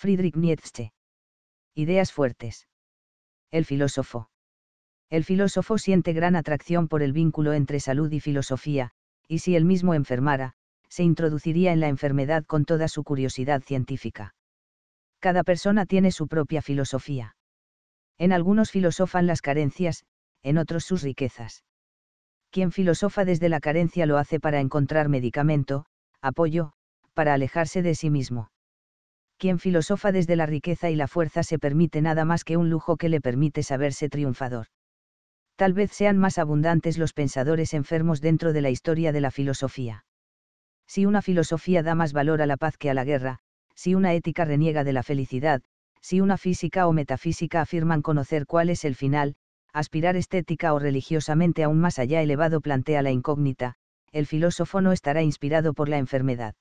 Friedrich Nietzsche. Ideas fuertes. El filósofo. El filósofo siente gran atracción por el vínculo entre salud y filosofía, y si él mismo enfermara, se introduciría en la enfermedad con toda su curiosidad científica. Cada persona tiene su propia filosofía. En algunos filosofan las carencias, en otros sus riquezas. Quien filosofa desde la carencia lo hace para encontrar medicamento, apoyo, para alejarse de sí mismo quien filosofa desde la riqueza y la fuerza se permite nada más que un lujo que le permite saberse triunfador. Tal vez sean más abundantes los pensadores enfermos dentro de la historia de la filosofía. Si una filosofía da más valor a la paz que a la guerra, si una ética reniega de la felicidad, si una física o metafísica afirman conocer cuál es el final, aspirar estética o religiosamente aún más allá elevado plantea la incógnita, el filósofo no estará inspirado por la enfermedad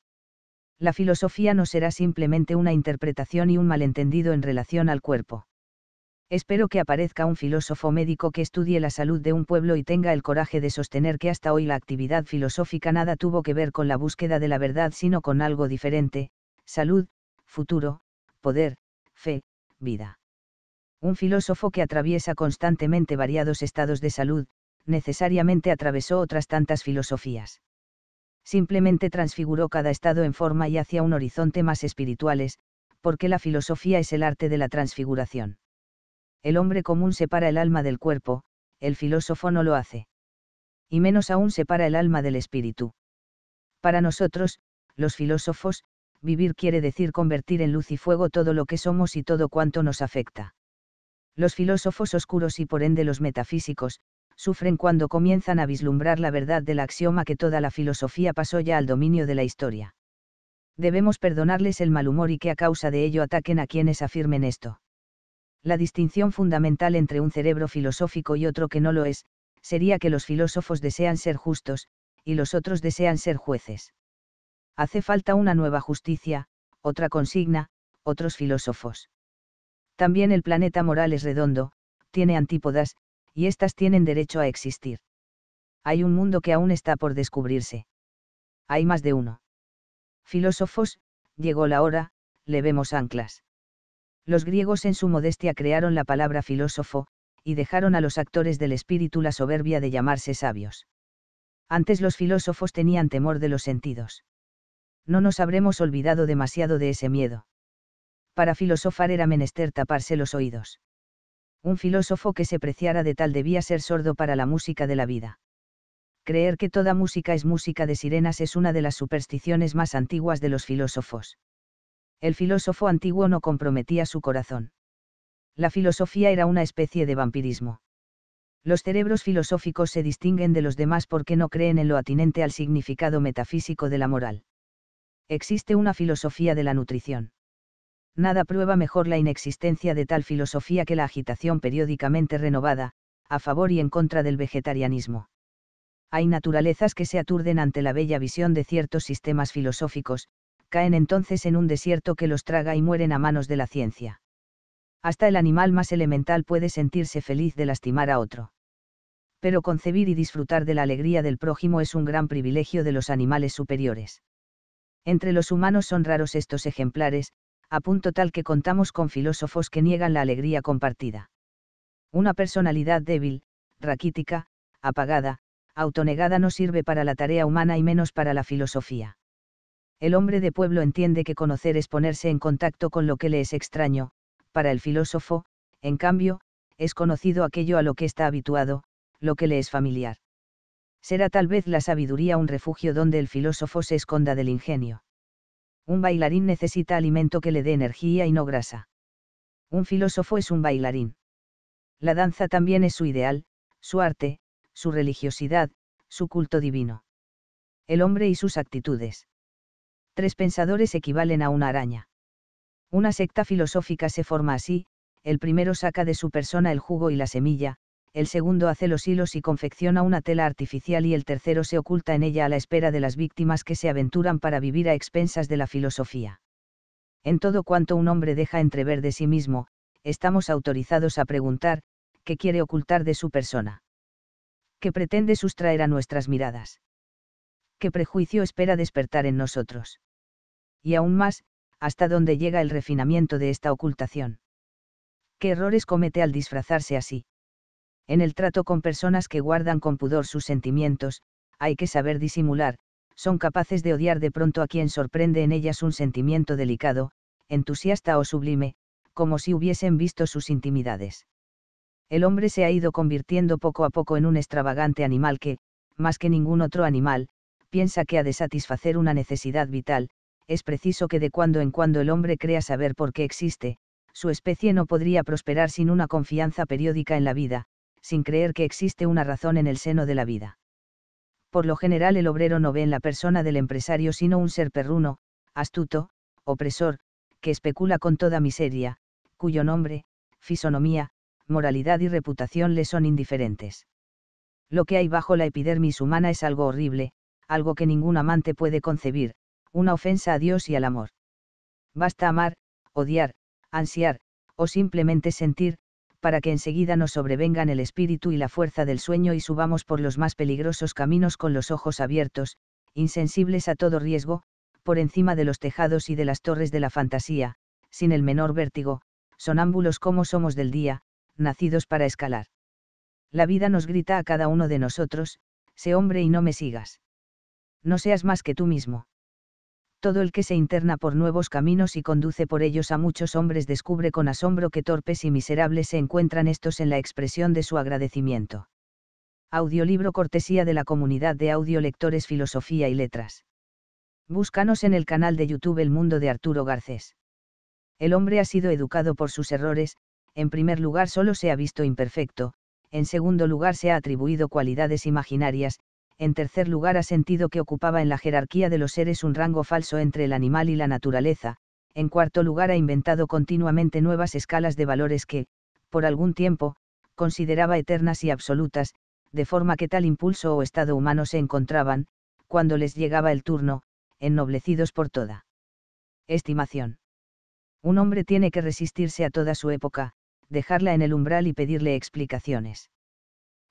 la filosofía no será simplemente una interpretación y un malentendido en relación al cuerpo. Espero que aparezca un filósofo médico que estudie la salud de un pueblo y tenga el coraje de sostener que hasta hoy la actividad filosófica nada tuvo que ver con la búsqueda de la verdad sino con algo diferente, salud, futuro, poder, fe, vida. Un filósofo que atraviesa constantemente variados estados de salud, necesariamente atravesó otras tantas filosofías simplemente transfiguró cada estado en forma y hacia un horizonte más espirituales, porque la filosofía es el arte de la transfiguración. El hombre común separa el alma del cuerpo, el filósofo no lo hace. Y menos aún separa el alma del espíritu. Para nosotros, los filósofos, vivir quiere decir convertir en luz y fuego todo lo que somos y todo cuanto nos afecta. Los filósofos oscuros y por ende los metafísicos, sufren cuando comienzan a vislumbrar la verdad del axioma que toda la filosofía pasó ya al dominio de la historia. Debemos perdonarles el mal humor y que a causa de ello ataquen a quienes afirmen esto. La distinción fundamental entre un cerebro filosófico y otro que no lo es, sería que los filósofos desean ser justos, y los otros desean ser jueces. Hace falta una nueva justicia, otra consigna, otros filósofos. También el planeta moral es redondo, tiene antípodas, y éstas tienen derecho a existir. Hay un mundo que aún está por descubrirse. Hay más de uno. Filósofos, llegó la hora, le vemos anclas. Los griegos en su modestia crearon la palabra filósofo, y dejaron a los actores del espíritu la soberbia de llamarse sabios. Antes los filósofos tenían temor de los sentidos. No nos habremos olvidado demasiado de ese miedo. Para filosofar era menester taparse los oídos. Un filósofo que se preciara de tal debía ser sordo para la música de la vida. Creer que toda música es música de sirenas es una de las supersticiones más antiguas de los filósofos. El filósofo antiguo no comprometía su corazón. La filosofía era una especie de vampirismo. Los cerebros filosóficos se distinguen de los demás porque no creen en lo atinente al significado metafísico de la moral. Existe una filosofía de la nutrición nada prueba mejor la inexistencia de tal filosofía que la agitación periódicamente renovada, a favor y en contra del vegetarianismo. Hay naturalezas que se aturden ante la bella visión de ciertos sistemas filosóficos, caen entonces en un desierto que los traga y mueren a manos de la ciencia. Hasta el animal más elemental puede sentirse feliz de lastimar a otro. Pero concebir y disfrutar de la alegría del prójimo es un gran privilegio de los animales superiores. Entre los humanos son raros estos ejemplares, a punto tal que contamos con filósofos que niegan la alegría compartida. Una personalidad débil, raquítica, apagada, autonegada no sirve para la tarea humana y menos para la filosofía. El hombre de pueblo entiende que conocer es ponerse en contacto con lo que le es extraño, para el filósofo, en cambio, es conocido aquello a lo que está habituado, lo que le es familiar. Será tal vez la sabiduría un refugio donde el filósofo se esconda del ingenio. Un bailarín necesita alimento que le dé energía y no grasa. Un filósofo es un bailarín. La danza también es su ideal, su arte, su religiosidad, su culto divino. El hombre y sus actitudes. Tres pensadores equivalen a una araña. Una secta filosófica se forma así, el primero saca de su persona el jugo y la semilla, el segundo hace los hilos y confecciona una tela artificial y el tercero se oculta en ella a la espera de las víctimas que se aventuran para vivir a expensas de la filosofía. En todo cuanto un hombre deja entrever de sí mismo, estamos autorizados a preguntar, ¿qué quiere ocultar de su persona? ¿Qué pretende sustraer a nuestras miradas? ¿Qué prejuicio espera despertar en nosotros? Y aún más, ¿hasta dónde llega el refinamiento de esta ocultación? ¿Qué errores comete al disfrazarse así? En el trato con personas que guardan con pudor sus sentimientos, hay que saber disimular, son capaces de odiar de pronto a quien sorprende en ellas un sentimiento delicado, entusiasta o sublime, como si hubiesen visto sus intimidades. El hombre se ha ido convirtiendo poco a poco en un extravagante animal que, más que ningún otro animal, piensa que ha de satisfacer una necesidad vital, es preciso que de cuando en cuando el hombre crea saber por qué existe, su especie no podría prosperar sin una confianza periódica en la vida, sin creer que existe una razón en el seno de la vida. Por lo general el obrero no ve en la persona del empresario sino un ser perruno, astuto, opresor, que especula con toda miseria, cuyo nombre, fisonomía, moralidad y reputación le son indiferentes. Lo que hay bajo la epidermis humana es algo horrible, algo que ningún amante puede concebir, una ofensa a Dios y al amor. Basta amar, odiar, ansiar, o simplemente sentir, para que enseguida nos sobrevengan el espíritu y la fuerza del sueño y subamos por los más peligrosos caminos con los ojos abiertos, insensibles a todo riesgo, por encima de los tejados y de las torres de la fantasía, sin el menor vértigo, sonámbulos como somos del día, nacidos para escalar. La vida nos grita a cada uno de nosotros, sé hombre y no me sigas. No seas más que tú mismo todo el que se interna por nuevos caminos y conduce por ellos a muchos hombres descubre con asombro que torpes y miserables se encuentran estos en la expresión de su agradecimiento. Audiolibro cortesía de la comunidad de audiolectores Filosofía y Letras. Búscanos en el canal de YouTube El Mundo de Arturo Garcés. El hombre ha sido educado por sus errores, en primer lugar solo se ha visto imperfecto, en segundo lugar se ha atribuido cualidades imaginarias, en tercer lugar ha sentido que ocupaba en la jerarquía de los seres un rango falso entre el animal y la naturaleza, en cuarto lugar ha inventado continuamente nuevas escalas de valores que, por algún tiempo, consideraba eternas y absolutas, de forma que tal impulso o estado humano se encontraban, cuando les llegaba el turno, ennoblecidos por toda. Estimación. Un hombre tiene que resistirse a toda su época, dejarla en el umbral y pedirle explicaciones.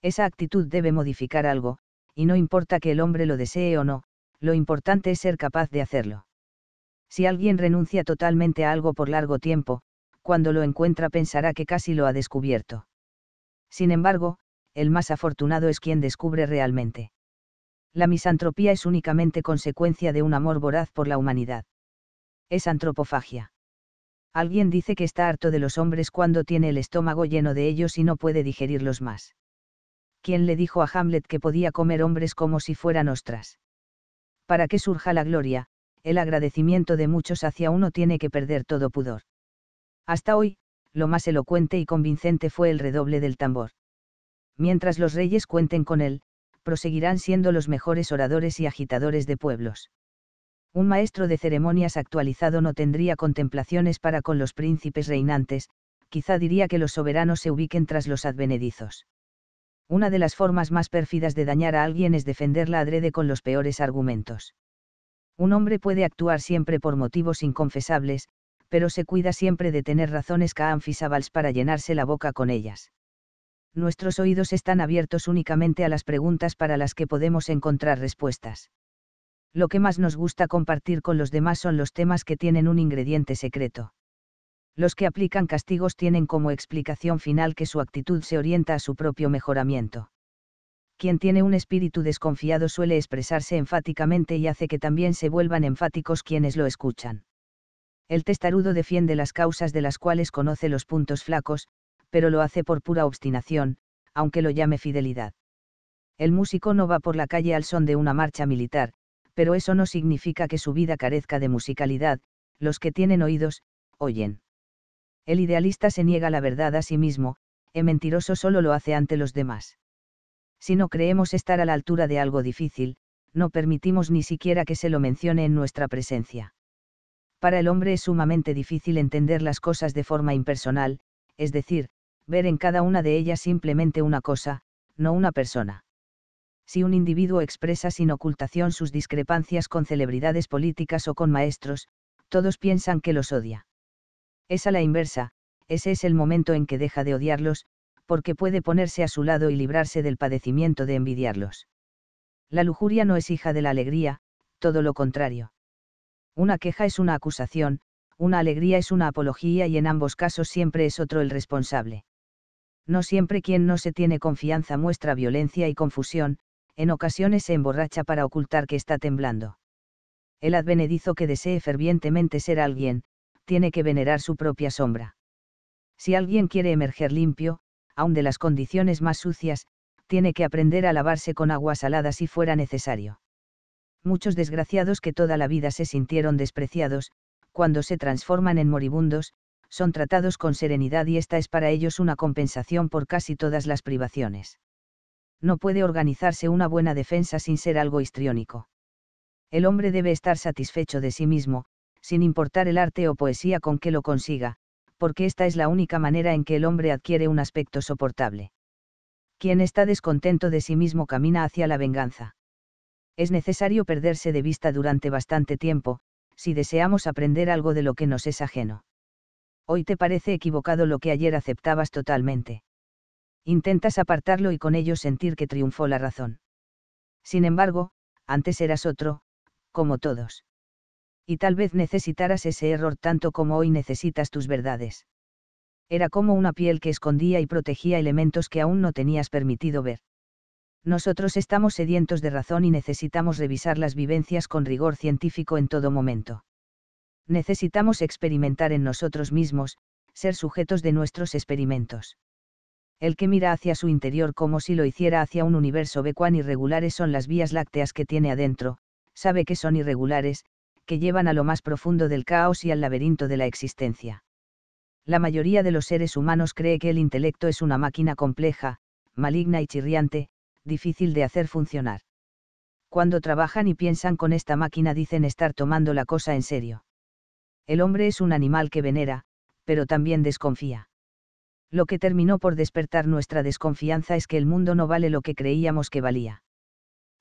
Esa actitud debe modificar algo, y no importa que el hombre lo desee o no, lo importante es ser capaz de hacerlo. Si alguien renuncia totalmente a algo por largo tiempo, cuando lo encuentra pensará que casi lo ha descubierto. Sin embargo, el más afortunado es quien descubre realmente. La misantropía es únicamente consecuencia de un amor voraz por la humanidad. Es antropofagia. Alguien dice que está harto de los hombres cuando tiene el estómago lleno de ellos y no puede digerirlos más quien le dijo a Hamlet que podía comer hombres como si fueran ostras. Para que surja la gloria, el agradecimiento de muchos hacia uno tiene que perder todo pudor. Hasta hoy, lo más elocuente y convincente fue el redoble del tambor. Mientras los reyes cuenten con él, proseguirán siendo los mejores oradores y agitadores de pueblos. Un maestro de ceremonias actualizado no tendría contemplaciones para con los príncipes reinantes, quizá diría que los soberanos se ubiquen tras los advenedizos. Una de las formas más pérfidas de dañar a alguien es defenderla adrede con los peores argumentos. Un hombre puede actuar siempre por motivos inconfesables, pero se cuida siempre de tener razones caanfisabals para llenarse la boca con ellas. Nuestros oídos están abiertos únicamente a las preguntas para las que podemos encontrar respuestas. Lo que más nos gusta compartir con los demás son los temas que tienen un ingrediente secreto los que aplican castigos tienen como explicación final que su actitud se orienta a su propio mejoramiento. Quien tiene un espíritu desconfiado suele expresarse enfáticamente y hace que también se vuelvan enfáticos quienes lo escuchan. El testarudo defiende las causas de las cuales conoce los puntos flacos, pero lo hace por pura obstinación, aunque lo llame fidelidad. El músico no va por la calle al son de una marcha militar, pero eso no significa que su vida carezca de musicalidad, los que tienen oídos, oyen el idealista se niega la verdad a sí mismo, el mentiroso solo lo hace ante los demás. Si no creemos estar a la altura de algo difícil, no permitimos ni siquiera que se lo mencione en nuestra presencia. Para el hombre es sumamente difícil entender las cosas de forma impersonal, es decir, ver en cada una de ellas simplemente una cosa, no una persona. Si un individuo expresa sin ocultación sus discrepancias con celebridades políticas o con maestros, todos piensan que los odia. Es a la inversa, ese es el momento en que deja de odiarlos, porque puede ponerse a su lado y librarse del padecimiento de envidiarlos. La lujuria no es hija de la alegría, todo lo contrario. Una queja es una acusación, una alegría es una apología y en ambos casos siempre es otro el responsable. No siempre quien no se tiene confianza muestra violencia y confusión, en ocasiones se emborracha para ocultar que está temblando. El advenedizo que desee fervientemente ser alguien, tiene que venerar su propia sombra. Si alguien quiere emerger limpio, aun de las condiciones más sucias, tiene que aprender a lavarse con agua salada si fuera necesario. Muchos desgraciados que toda la vida se sintieron despreciados, cuando se transforman en moribundos, son tratados con serenidad y esta es para ellos una compensación por casi todas las privaciones. No puede organizarse una buena defensa sin ser algo histriónico. El hombre debe estar satisfecho de sí mismo, sin importar el arte o poesía con que lo consiga, porque esta es la única manera en que el hombre adquiere un aspecto soportable. Quien está descontento de sí mismo camina hacia la venganza. Es necesario perderse de vista durante bastante tiempo, si deseamos aprender algo de lo que nos es ajeno. Hoy te parece equivocado lo que ayer aceptabas totalmente. Intentas apartarlo y con ello sentir que triunfó la razón. Sin embargo, antes eras otro, como todos y tal vez necesitaras ese error tanto como hoy necesitas tus verdades. Era como una piel que escondía y protegía elementos que aún no tenías permitido ver. Nosotros estamos sedientos de razón y necesitamos revisar las vivencias con rigor científico en todo momento. Necesitamos experimentar en nosotros mismos, ser sujetos de nuestros experimentos. El que mira hacia su interior como si lo hiciera hacia un universo ve cuán irregulares son las vías lácteas que tiene adentro, sabe que son irregulares, que llevan a lo más profundo del caos y al laberinto de la existencia. La mayoría de los seres humanos cree que el intelecto es una máquina compleja, maligna y chirriante, difícil de hacer funcionar. Cuando trabajan y piensan con esta máquina dicen estar tomando la cosa en serio. El hombre es un animal que venera, pero también desconfía. Lo que terminó por despertar nuestra desconfianza es que el mundo no vale lo que creíamos que valía.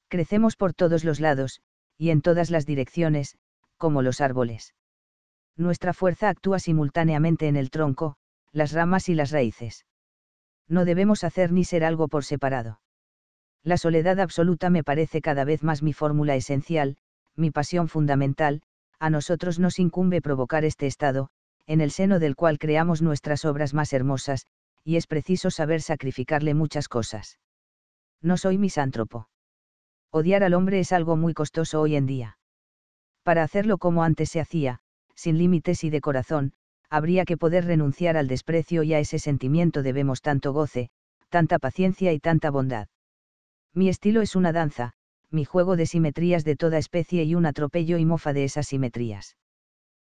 Crecemos por todos los lados, y en todas las direcciones, como los árboles. Nuestra fuerza actúa simultáneamente en el tronco, las ramas y las raíces. No debemos hacer ni ser algo por separado. La soledad absoluta me parece cada vez más mi fórmula esencial, mi pasión fundamental, a nosotros nos incumbe provocar este estado, en el seno del cual creamos nuestras obras más hermosas, y es preciso saber sacrificarle muchas cosas. No soy misántropo. Odiar al hombre es algo muy costoso hoy en día para hacerlo como antes se hacía, sin límites y de corazón, habría que poder renunciar al desprecio y a ese sentimiento debemos tanto goce, tanta paciencia y tanta bondad. Mi estilo es una danza, mi juego de simetrías de toda especie y un atropello y mofa de esas simetrías.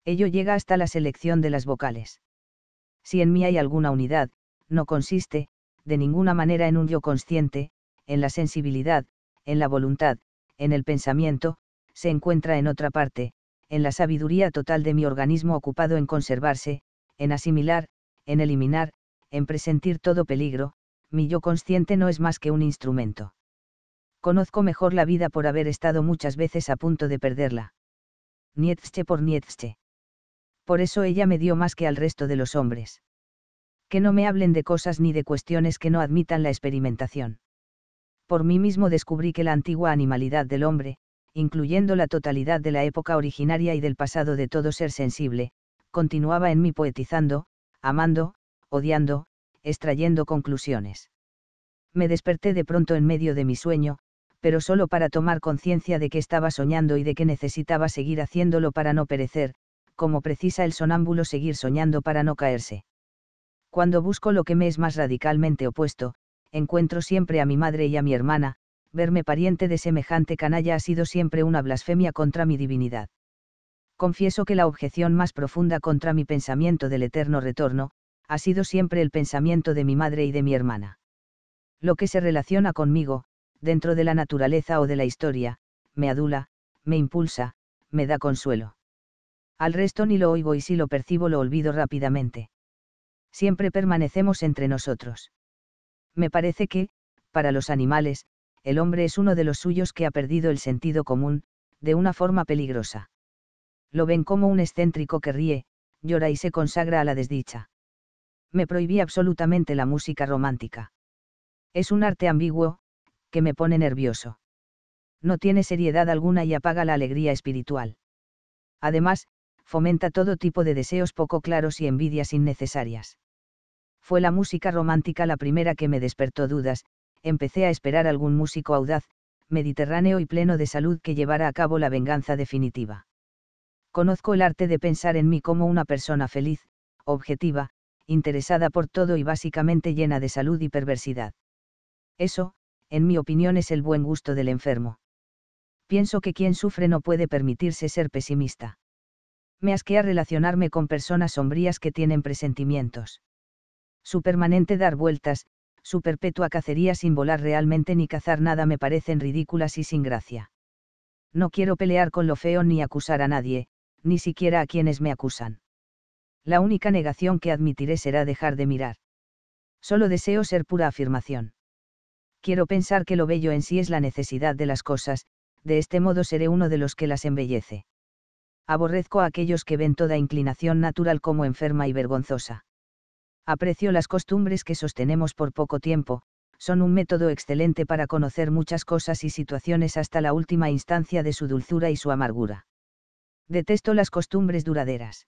Ello llega hasta la selección de las vocales. Si en mí hay alguna unidad, no consiste, de ninguna manera en un yo consciente, en la sensibilidad, en la voluntad, en el pensamiento, se encuentra en otra parte, en la sabiduría total de mi organismo ocupado en conservarse, en asimilar, en eliminar, en presentir todo peligro, mi yo consciente no es más que un instrumento. Conozco mejor la vida por haber estado muchas veces a punto de perderla. Nietzsche por Nietzsche. Por eso ella me dio más que al resto de los hombres. Que no me hablen de cosas ni de cuestiones que no admitan la experimentación. Por mí mismo descubrí que la antigua animalidad del hombre, incluyendo la totalidad de la época originaria y del pasado de todo ser sensible, continuaba en mí poetizando, amando, odiando, extrayendo conclusiones. Me desperté de pronto en medio de mi sueño, pero solo para tomar conciencia de que estaba soñando y de que necesitaba seguir haciéndolo para no perecer, como precisa el sonámbulo seguir soñando para no caerse. Cuando busco lo que me es más radicalmente opuesto, encuentro siempre a mi madre y a mi hermana, verme pariente de semejante canalla ha sido siempre una blasfemia contra mi divinidad. Confieso que la objeción más profunda contra mi pensamiento del eterno retorno, ha sido siempre el pensamiento de mi madre y de mi hermana. Lo que se relaciona conmigo, dentro de la naturaleza o de la historia, me adula, me impulsa, me da consuelo. Al resto ni lo oigo y si lo percibo lo olvido rápidamente. Siempre permanecemos entre nosotros. Me parece que, para los animales, el hombre es uno de los suyos que ha perdido el sentido común, de una forma peligrosa. Lo ven como un excéntrico que ríe, llora y se consagra a la desdicha. Me prohibí absolutamente la música romántica. Es un arte ambiguo, que me pone nervioso. No tiene seriedad alguna y apaga la alegría espiritual. Además, fomenta todo tipo de deseos poco claros y envidias innecesarias. Fue la música romántica la primera que me despertó dudas, empecé a esperar algún músico audaz, mediterráneo y pleno de salud que llevara a cabo la venganza definitiva. Conozco el arte de pensar en mí como una persona feliz, objetiva, interesada por todo y básicamente llena de salud y perversidad. Eso, en mi opinión, es el buen gusto del enfermo. Pienso que quien sufre no puede permitirse ser pesimista. Me asquea relacionarme con personas sombrías que tienen presentimientos. Su permanente dar vueltas, su perpetua cacería sin volar realmente ni cazar nada me parecen ridículas y sin gracia. No quiero pelear con lo feo ni acusar a nadie, ni siquiera a quienes me acusan. La única negación que admitiré será dejar de mirar. Solo deseo ser pura afirmación. Quiero pensar que lo bello en sí es la necesidad de las cosas, de este modo seré uno de los que las embellece. Aborrezco a aquellos que ven toda inclinación natural como enferma y vergonzosa aprecio las costumbres que sostenemos por poco tiempo, son un método excelente para conocer muchas cosas y situaciones hasta la última instancia de su dulzura y su amargura. Detesto las costumbres duraderas.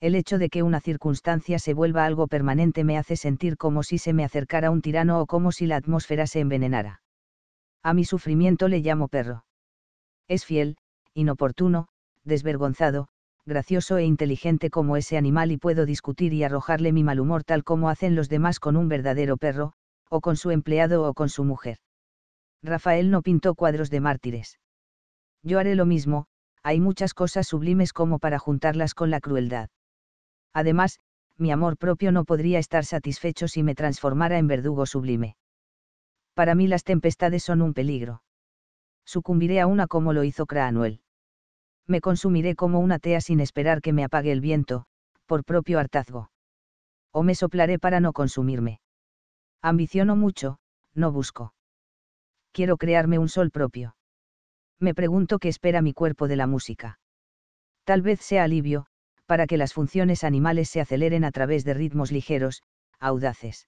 El hecho de que una circunstancia se vuelva algo permanente me hace sentir como si se me acercara un tirano o como si la atmósfera se envenenara. A mi sufrimiento le llamo perro. Es fiel, inoportuno, desvergonzado, gracioso e inteligente como ese animal y puedo discutir y arrojarle mi mal humor tal como hacen los demás con un verdadero perro, o con su empleado o con su mujer. Rafael no pintó cuadros de mártires. Yo haré lo mismo, hay muchas cosas sublimes como para juntarlas con la crueldad. Además, mi amor propio no podría estar satisfecho si me transformara en verdugo sublime. Para mí las tempestades son un peligro. Sucumbiré a una como lo hizo Craanuel me consumiré como una tea sin esperar que me apague el viento, por propio hartazgo. O me soplaré para no consumirme. Ambiciono mucho, no busco. Quiero crearme un sol propio. Me pregunto qué espera mi cuerpo de la música. Tal vez sea alivio, para que las funciones animales se aceleren a través de ritmos ligeros, audaces.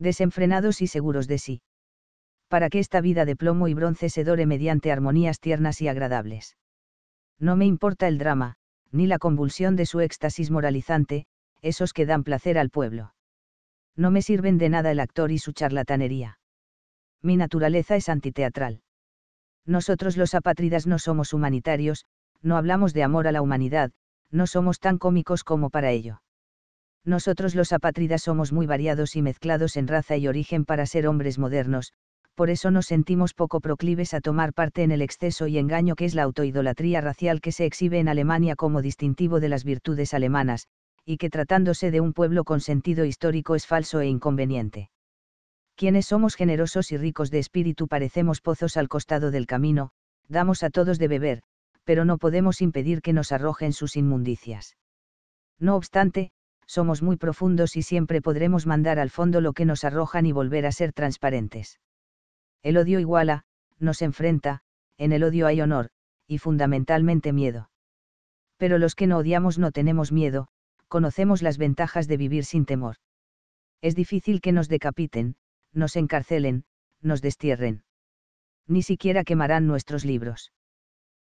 Desenfrenados y seguros de sí. Para que esta vida de plomo y bronce se dore mediante armonías tiernas y agradables. No me importa el drama, ni la convulsión de su éxtasis moralizante, esos que dan placer al pueblo. No me sirven de nada el actor y su charlatanería. Mi naturaleza es antiteatral. Nosotros los apátridas no somos humanitarios, no hablamos de amor a la humanidad, no somos tan cómicos como para ello. Nosotros los apátridas somos muy variados y mezclados en raza y origen para ser hombres modernos, por eso nos sentimos poco proclives a tomar parte en el exceso y engaño que es la autoidolatría racial que se exhibe en Alemania como distintivo de las virtudes alemanas, y que tratándose de un pueblo con sentido histórico es falso e inconveniente. Quienes somos generosos y ricos de espíritu parecemos pozos al costado del camino, damos a todos de beber, pero no podemos impedir que nos arrojen sus inmundicias. No obstante, somos muy profundos y siempre podremos mandar al fondo lo que nos arrojan y volver a ser transparentes. El odio iguala, nos enfrenta, en el odio hay honor, y fundamentalmente miedo. Pero los que no odiamos no tenemos miedo, conocemos las ventajas de vivir sin temor. Es difícil que nos decapiten, nos encarcelen, nos destierren. Ni siquiera quemarán nuestros libros.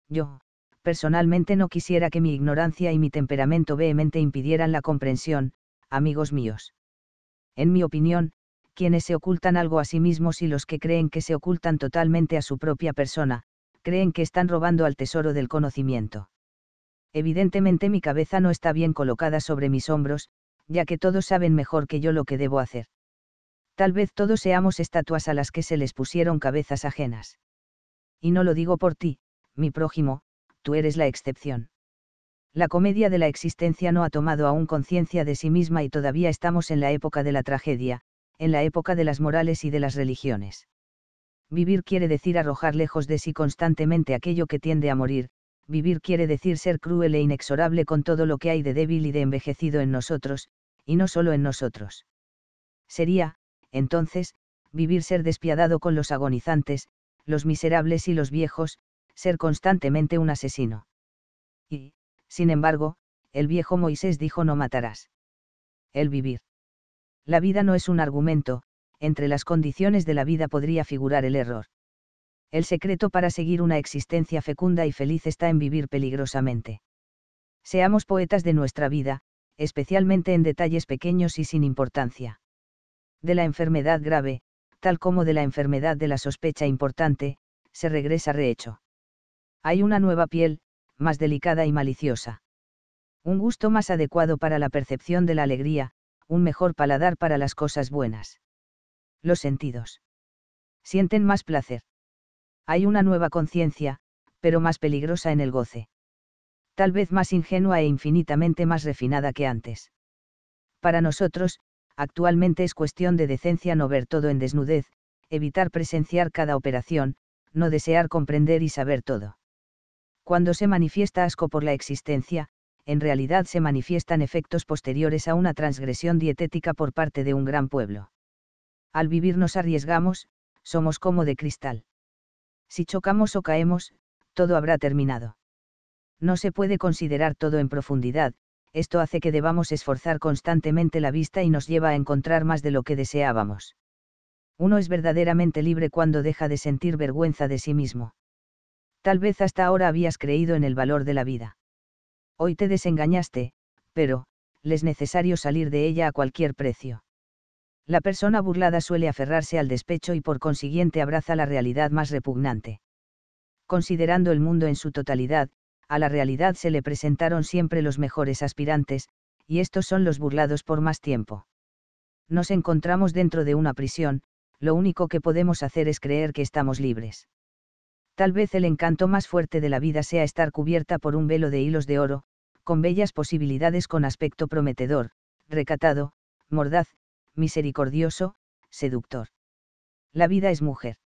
Yo, personalmente no quisiera que mi ignorancia y mi temperamento vehemente impidieran la comprensión, amigos míos. En mi opinión, quienes se ocultan algo a sí mismos y los que creen que se ocultan totalmente a su propia persona, creen que están robando al tesoro del conocimiento. Evidentemente mi cabeza no está bien colocada sobre mis hombros, ya que todos saben mejor que yo lo que debo hacer. Tal vez todos seamos estatuas a las que se les pusieron cabezas ajenas. Y no lo digo por ti, mi prójimo, tú eres la excepción. La comedia de la existencia no ha tomado aún conciencia de sí misma y todavía estamos en la época de la tragedia, en la época de las morales y de las religiones. Vivir quiere decir arrojar lejos de sí constantemente aquello que tiende a morir, vivir quiere decir ser cruel e inexorable con todo lo que hay de débil y de envejecido en nosotros, y no solo en nosotros. Sería, entonces, vivir ser despiadado con los agonizantes, los miserables y los viejos, ser constantemente un asesino. Y, sin embargo, el viejo Moisés dijo no matarás. El vivir. La vida no es un argumento, entre las condiciones de la vida podría figurar el error. El secreto para seguir una existencia fecunda y feliz está en vivir peligrosamente. Seamos poetas de nuestra vida, especialmente en detalles pequeños y sin importancia. De la enfermedad grave, tal como de la enfermedad de la sospecha importante, se regresa rehecho. Hay una nueva piel, más delicada y maliciosa. Un gusto más adecuado para la percepción de la alegría, un mejor paladar para las cosas buenas. Los sentidos. Sienten más placer. Hay una nueva conciencia, pero más peligrosa en el goce. Tal vez más ingenua e infinitamente más refinada que antes. Para nosotros, actualmente es cuestión de decencia no ver todo en desnudez, evitar presenciar cada operación, no desear comprender y saber todo. Cuando se manifiesta asco por la existencia, en realidad se manifiestan efectos posteriores a una transgresión dietética por parte de un gran pueblo. Al vivir nos arriesgamos, somos como de cristal. Si chocamos o caemos, todo habrá terminado. No se puede considerar todo en profundidad, esto hace que debamos esforzar constantemente la vista y nos lleva a encontrar más de lo que deseábamos. Uno es verdaderamente libre cuando deja de sentir vergüenza de sí mismo. Tal vez hasta ahora habías creído en el valor de la vida Hoy te desengañaste, pero, les necesario salir de ella a cualquier precio. La persona burlada suele aferrarse al despecho y por consiguiente abraza la realidad más repugnante. Considerando el mundo en su totalidad, a la realidad se le presentaron siempre los mejores aspirantes, y estos son los burlados por más tiempo. Nos encontramos dentro de una prisión, lo único que podemos hacer es creer que estamos libres. Tal vez el encanto más fuerte de la vida sea estar cubierta por un velo de hilos de oro, con bellas posibilidades con aspecto prometedor, recatado, mordaz, misericordioso, seductor. La vida es mujer.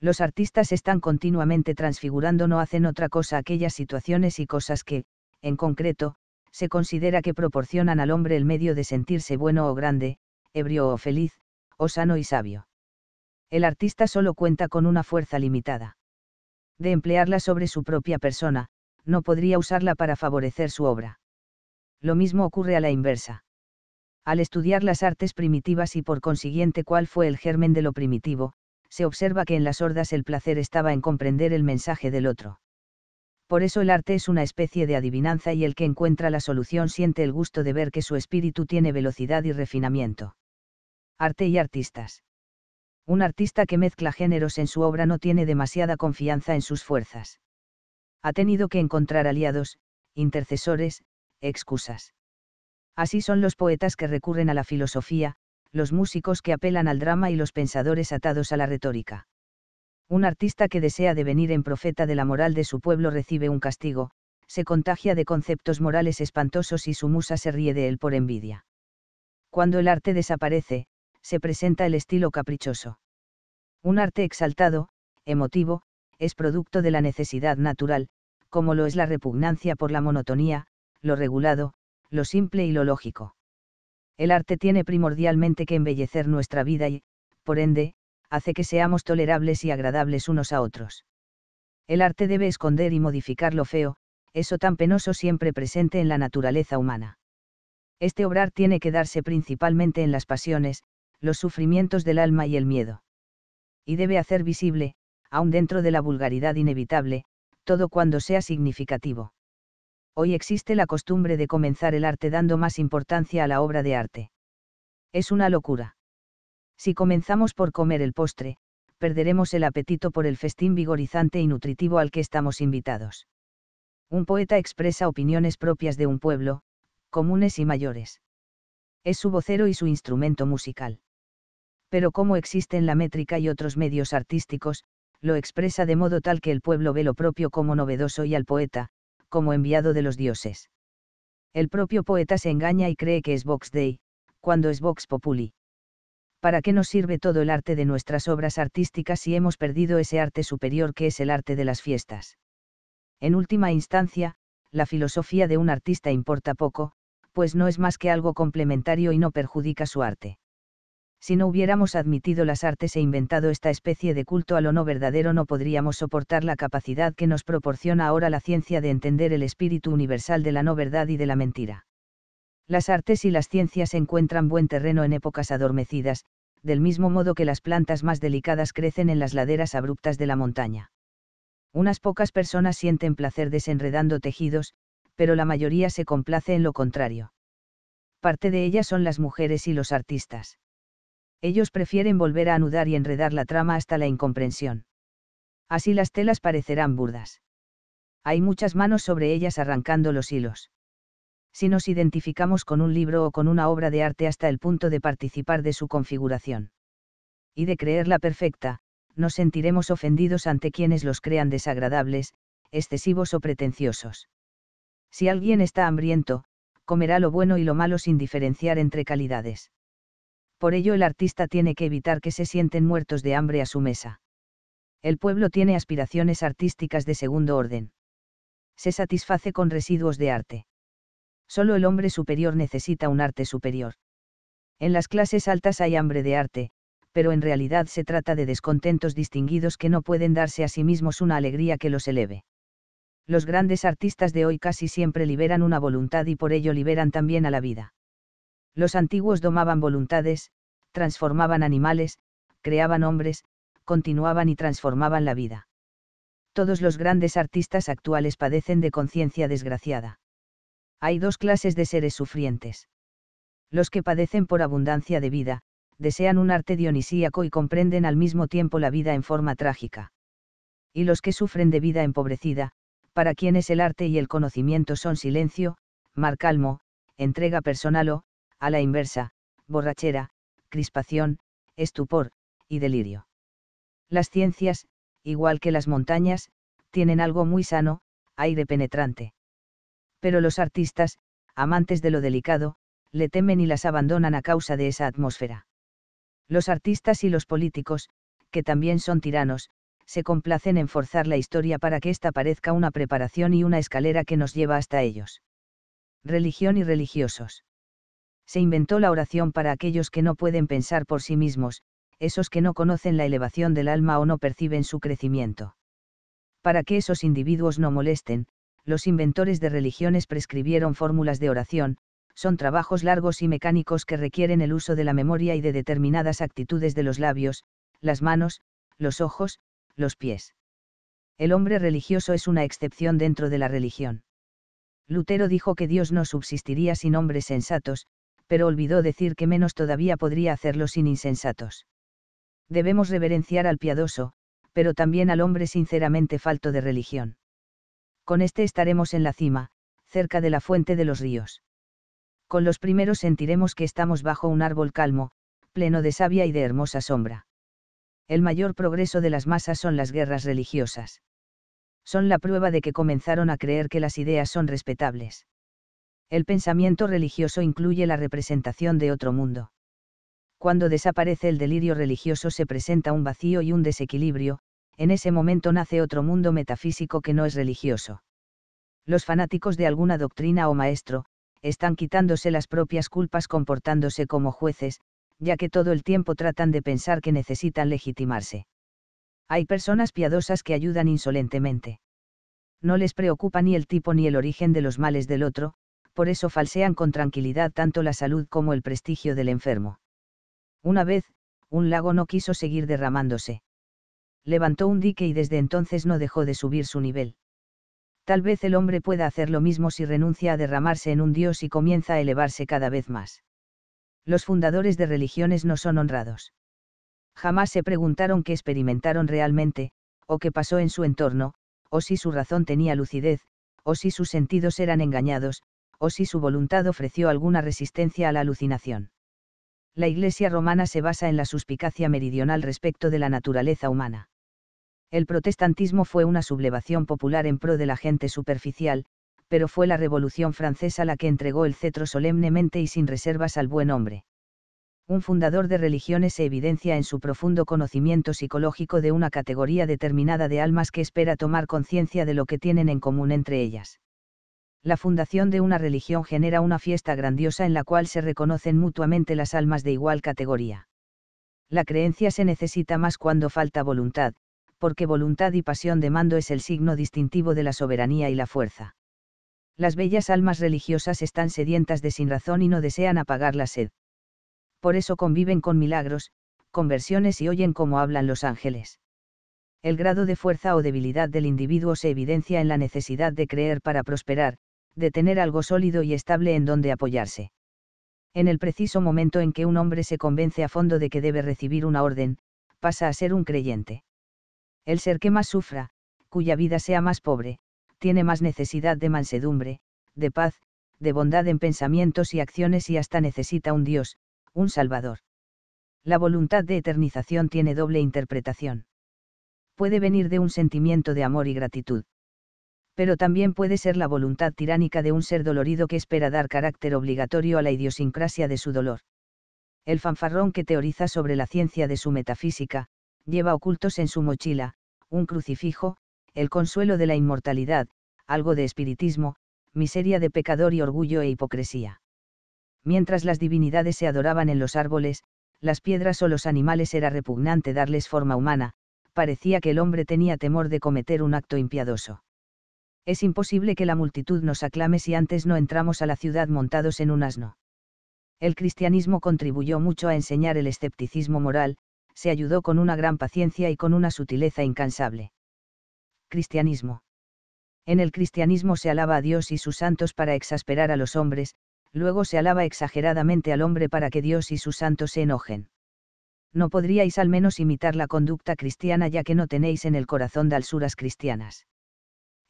Los artistas están continuamente transfigurando, no hacen otra cosa aquellas situaciones y cosas que, en concreto, se considera que proporcionan al hombre el medio de sentirse bueno o grande, ebrio o feliz, o sano y sabio. El artista solo cuenta con una fuerza limitada. De emplearla sobre su propia persona, no podría usarla para favorecer su obra. Lo mismo ocurre a la inversa. Al estudiar las artes primitivas y por consiguiente cuál fue el germen de lo primitivo, se observa que en las hordas el placer estaba en comprender el mensaje del otro. Por eso el arte es una especie de adivinanza y el que encuentra la solución siente el gusto de ver que su espíritu tiene velocidad y refinamiento. Arte y artistas. Un artista que mezcla géneros en su obra no tiene demasiada confianza en sus fuerzas. Ha tenido que encontrar aliados, intercesores, excusas. Así son los poetas que recurren a la filosofía, los músicos que apelan al drama y los pensadores atados a la retórica. Un artista que desea devenir en profeta de la moral de su pueblo recibe un castigo, se contagia de conceptos morales espantosos y su musa se ríe de él por envidia. Cuando el arte desaparece, se presenta el estilo caprichoso. Un arte exaltado, emotivo, es producto de la necesidad natural, como lo es la repugnancia por la monotonía, lo regulado, lo simple y lo lógico. El arte tiene primordialmente que embellecer nuestra vida y, por ende, hace que seamos tolerables y agradables unos a otros. El arte debe esconder y modificar lo feo, eso tan penoso siempre presente en la naturaleza humana. Este obrar tiene que darse principalmente en las pasiones, los sufrimientos del alma y el miedo. Y debe hacer visible, aún dentro de la vulgaridad inevitable, todo cuando sea significativo. Hoy existe la costumbre de comenzar el arte dando más importancia a la obra de arte. Es una locura. Si comenzamos por comer el postre, perderemos el apetito por el festín vigorizante y nutritivo al que estamos invitados. Un poeta expresa opiniones propias de un pueblo, comunes y mayores. Es su vocero y su instrumento musical. Pero como existen la métrica y otros medios artísticos, lo expresa de modo tal que el pueblo ve lo propio como novedoso y al poeta, como enviado de los dioses. El propio poeta se engaña y cree que es Vox Dei, cuando es Vox Populi. ¿Para qué nos sirve todo el arte de nuestras obras artísticas si hemos perdido ese arte superior que es el arte de las fiestas? En última instancia, la filosofía de un artista importa poco, pues no es más que algo complementario y no perjudica su arte si no hubiéramos admitido las artes e inventado esta especie de culto a lo no verdadero no podríamos soportar la capacidad que nos proporciona ahora la ciencia de entender el espíritu universal de la no verdad y de la mentira. Las artes y las ciencias encuentran buen terreno en épocas adormecidas, del mismo modo que las plantas más delicadas crecen en las laderas abruptas de la montaña. Unas pocas personas sienten placer desenredando tejidos, pero la mayoría se complace en lo contrario. Parte de ellas son las mujeres y los artistas ellos prefieren volver a anudar y enredar la trama hasta la incomprensión. Así las telas parecerán burdas. Hay muchas manos sobre ellas arrancando los hilos. Si nos identificamos con un libro o con una obra de arte hasta el punto de participar de su configuración y de creerla perfecta, nos sentiremos ofendidos ante quienes los crean desagradables, excesivos o pretenciosos. Si alguien está hambriento, comerá lo bueno y lo malo sin diferenciar entre calidades por ello el artista tiene que evitar que se sienten muertos de hambre a su mesa. El pueblo tiene aspiraciones artísticas de segundo orden. Se satisface con residuos de arte. Solo el hombre superior necesita un arte superior. En las clases altas hay hambre de arte, pero en realidad se trata de descontentos distinguidos que no pueden darse a sí mismos una alegría que los eleve. Los grandes artistas de hoy casi siempre liberan una voluntad y por ello liberan también a la vida. Los antiguos domaban voluntades, transformaban animales, creaban hombres, continuaban y transformaban la vida. Todos los grandes artistas actuales padecen de conciencia desgraciada. Hay dos clases de seres sufrientes. Los que padecen por abundancia de vida, desean un arte dionisíaco y comprenden al mismo tiempo la vida en forma trágica. Y los que sufren de vida empobrecida, para quienes el arte y el conocimiento son silencio, mar calmo, entrega personal o, a la inversa, borrachera, crispación, estupor, y delirio. Las ciencias, igual que las montañas, tienen algo muy sano, aire penetrante. Pero los artistas, amantes de lo delicado, le temen y las abandonan a causa de esa atmósfera. Los artistas y los políticos, que también son tiranos, se complacen en forzar la historia para que ésta parezca una preparación y una escalera que nos lleva hasta ellos. Religión y religiosos se inventó la oración para aquellos que no pueden pensar por sí mismos, esos que no conocen la elevación del alma o no perciben su crecimiento. Para que esos individuos no molesten, los inventores de religiones prescribieron fórmulas de oración, son trabajos largos y mecánicos que requieren el uso de la memoria y de determinadas actitudes de los labios, las manos, los ojos, los pies. El hombre religioso es una excepción dentro de la religión. Lutero dijo que Dios no subsistiría sin hombres sensatos, pero olvidó decir que menos todavía podría hacerlo sin insensatos. Debemos reverenciar al piadoso, pero también al hombre sinceramente falto de religión. Con este estaremos en la cima, cerca de la fuente de los ríos. Con los primeros sentiremos que estamos bajo un árbol calmo, pleno de savia y de hermosa sombra. El mayor progreso de las masas son las guerras religiosas. Son la prueba de que comenzaron a creer que las ideas son respetables el pensamiento religioso incluye la representación de otro mundo. Cuando desaparece el delirio religioso se presenta un vacío y un desequilibrio, en ese momento nace otro mundo metafísico que no es religioso. Los fanáticos de alguna doctrina o maestro, están quitándose las propias culpas comportándose como jueces, ya que todo el tiempo tratan de pensar que necesitan legitimarse. Hay personas piadosas que ayudan insolentemente. No les preocupa ni el tipo ni el origen de los males del otro, por eso falsean con tranquilidad tanto la salud como el prestigio del enfermo. Una vez, un lago no quiso seguir derramándose. Levantó un dique y desde entonces no dejó de subir su nivel. Tal vez el hombre pueda hacer lo mismo si renuncia a derramarse en un dios y comienza a elevarse cada vez más. Los fundadores de religiones no son honrados. Jamás se preguntaron qué experimentaron realmente, o qué pasó en su entorno, o si su razón tenía lucidez, o si sus sentidos eran engañados, o si su voluntad ofreció alguna resistencia a la alucinación. La Iglesia romana se basa en la suspicacia meridional respecto de la naturaleza humana. El protestantismo fue una sublevación popular en pro de la gente superficial, pero fue la Revolución francesa la que entregó el cetro solemnemente y sin reservas al buen hombre. Un fundador de religiones se evidencia en su profundo conocimiento psicológico de una categoría determinada de almas que espera tomar conciencia de lo que tienen en común entre ellas la fundación de una religión genera una fiesta grandiosa en la cual se reconocen mutuamente las almas de igual categoría. La creencia se necesita más cuando falta voluntad, porque voluntad y pasión de mando es el signo distintivo de la soberanía y la fuerza. Las bellas almas religiosas están sedientas de sinrazón y no desean apagar la sed. Por eso conviven con milagros, conversiones y oyen cómo hablan los ángeles. El grado de fuerza o debilidad del individuo se evidencia en la necesidad de creer para prosperar, de tener algo sólido y estable en donde apoyarse. En el preciso momento en que un hombre se convence a fondo de que debe recibir una orden, pasa a ser un creyente. El ser que más sufra, cuya vida sea más pobre, tiene más necesidad de mansedumbre, de paz, de bondad en pensamientos y acciones y hasta necesita un Dios, un Salvador. La voluntad de eternización tiene doble interpretación. Puede venir de un sentimiento de amor y gratitud pero también puede ser la voluntad tiránica de un ser dolorido que espera dar carácter obligatorio a la idiosincrasia de su dolor. El fanfarrón que teoriza sobre la ciencia de su metafísica, lleva ocultos en su mochila, un crucifijo, el consuelo de la inmortalidad, algo de espiritismo, miseria de pecador y orgullo e hipocresía. Mientras las divinidades se adoraban en los árboles, las piedras o los animales era repugnante darles forma humana, parecía que el hombre tenía temor de cometer un acto impiadoso es imposible que la multitud nos aclame si antes no entramos a la ciudad montados en un asno. El cristianismo contribuyó mucho a enseñar el escepticismo moral, se ayudó con una gran paciencia y con una sutileza incansable. Cristianismo. En el cristianismo se alaba a Dios y sus santos para exasperar a los hombres, luego se alaba exageradamente al hombre para que Dios y sus santos se enojen. No podríais al menos imitar la conducta cristiana ya que no tenéis en el corazón dalsuras cristianas.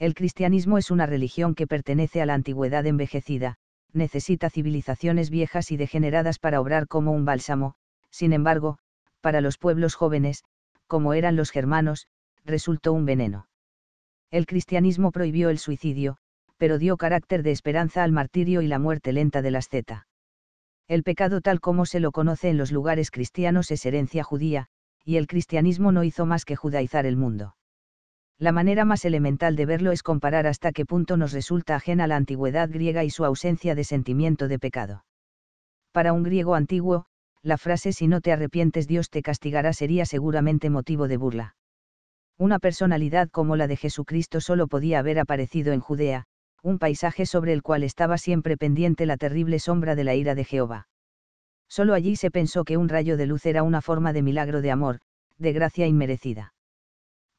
El cristianismo es una religión que pertenece a la antigüedad envejecida, necesita civilizaciones viejas y degeneradas para obrar como un bálsamo, sin embargo, para los pueblos jóvenes, como eran los germanos, resultó un veneno. El cristianismo prohibió el suicidio, pero dio carácter de esperanza al martirio y la muerte lenta del asceta. El pecado tal como se lo conoce en los lugares cristianos es herencia judía, y el cristianismo no hizo más que judaizar el mundo la manera más elemental de verlo es comparar hasta qué punto nos resulta ajena la antigüedad griega y su ausencia de sentimiento de pecado. Para un griego antiguo, la frase si no te arrepientes Dios te castigará sería seguramente motivo de burla. Una personalidad como la de Jesucristo solo podía haber aparecido en Judea, un paisaje sobre el cual estaba siempre pendiente la terrible sombra de la ira de Jehová. Solo allí se pensó que un rayo de luz era una forma de milagro de amor, de gracia inmerecida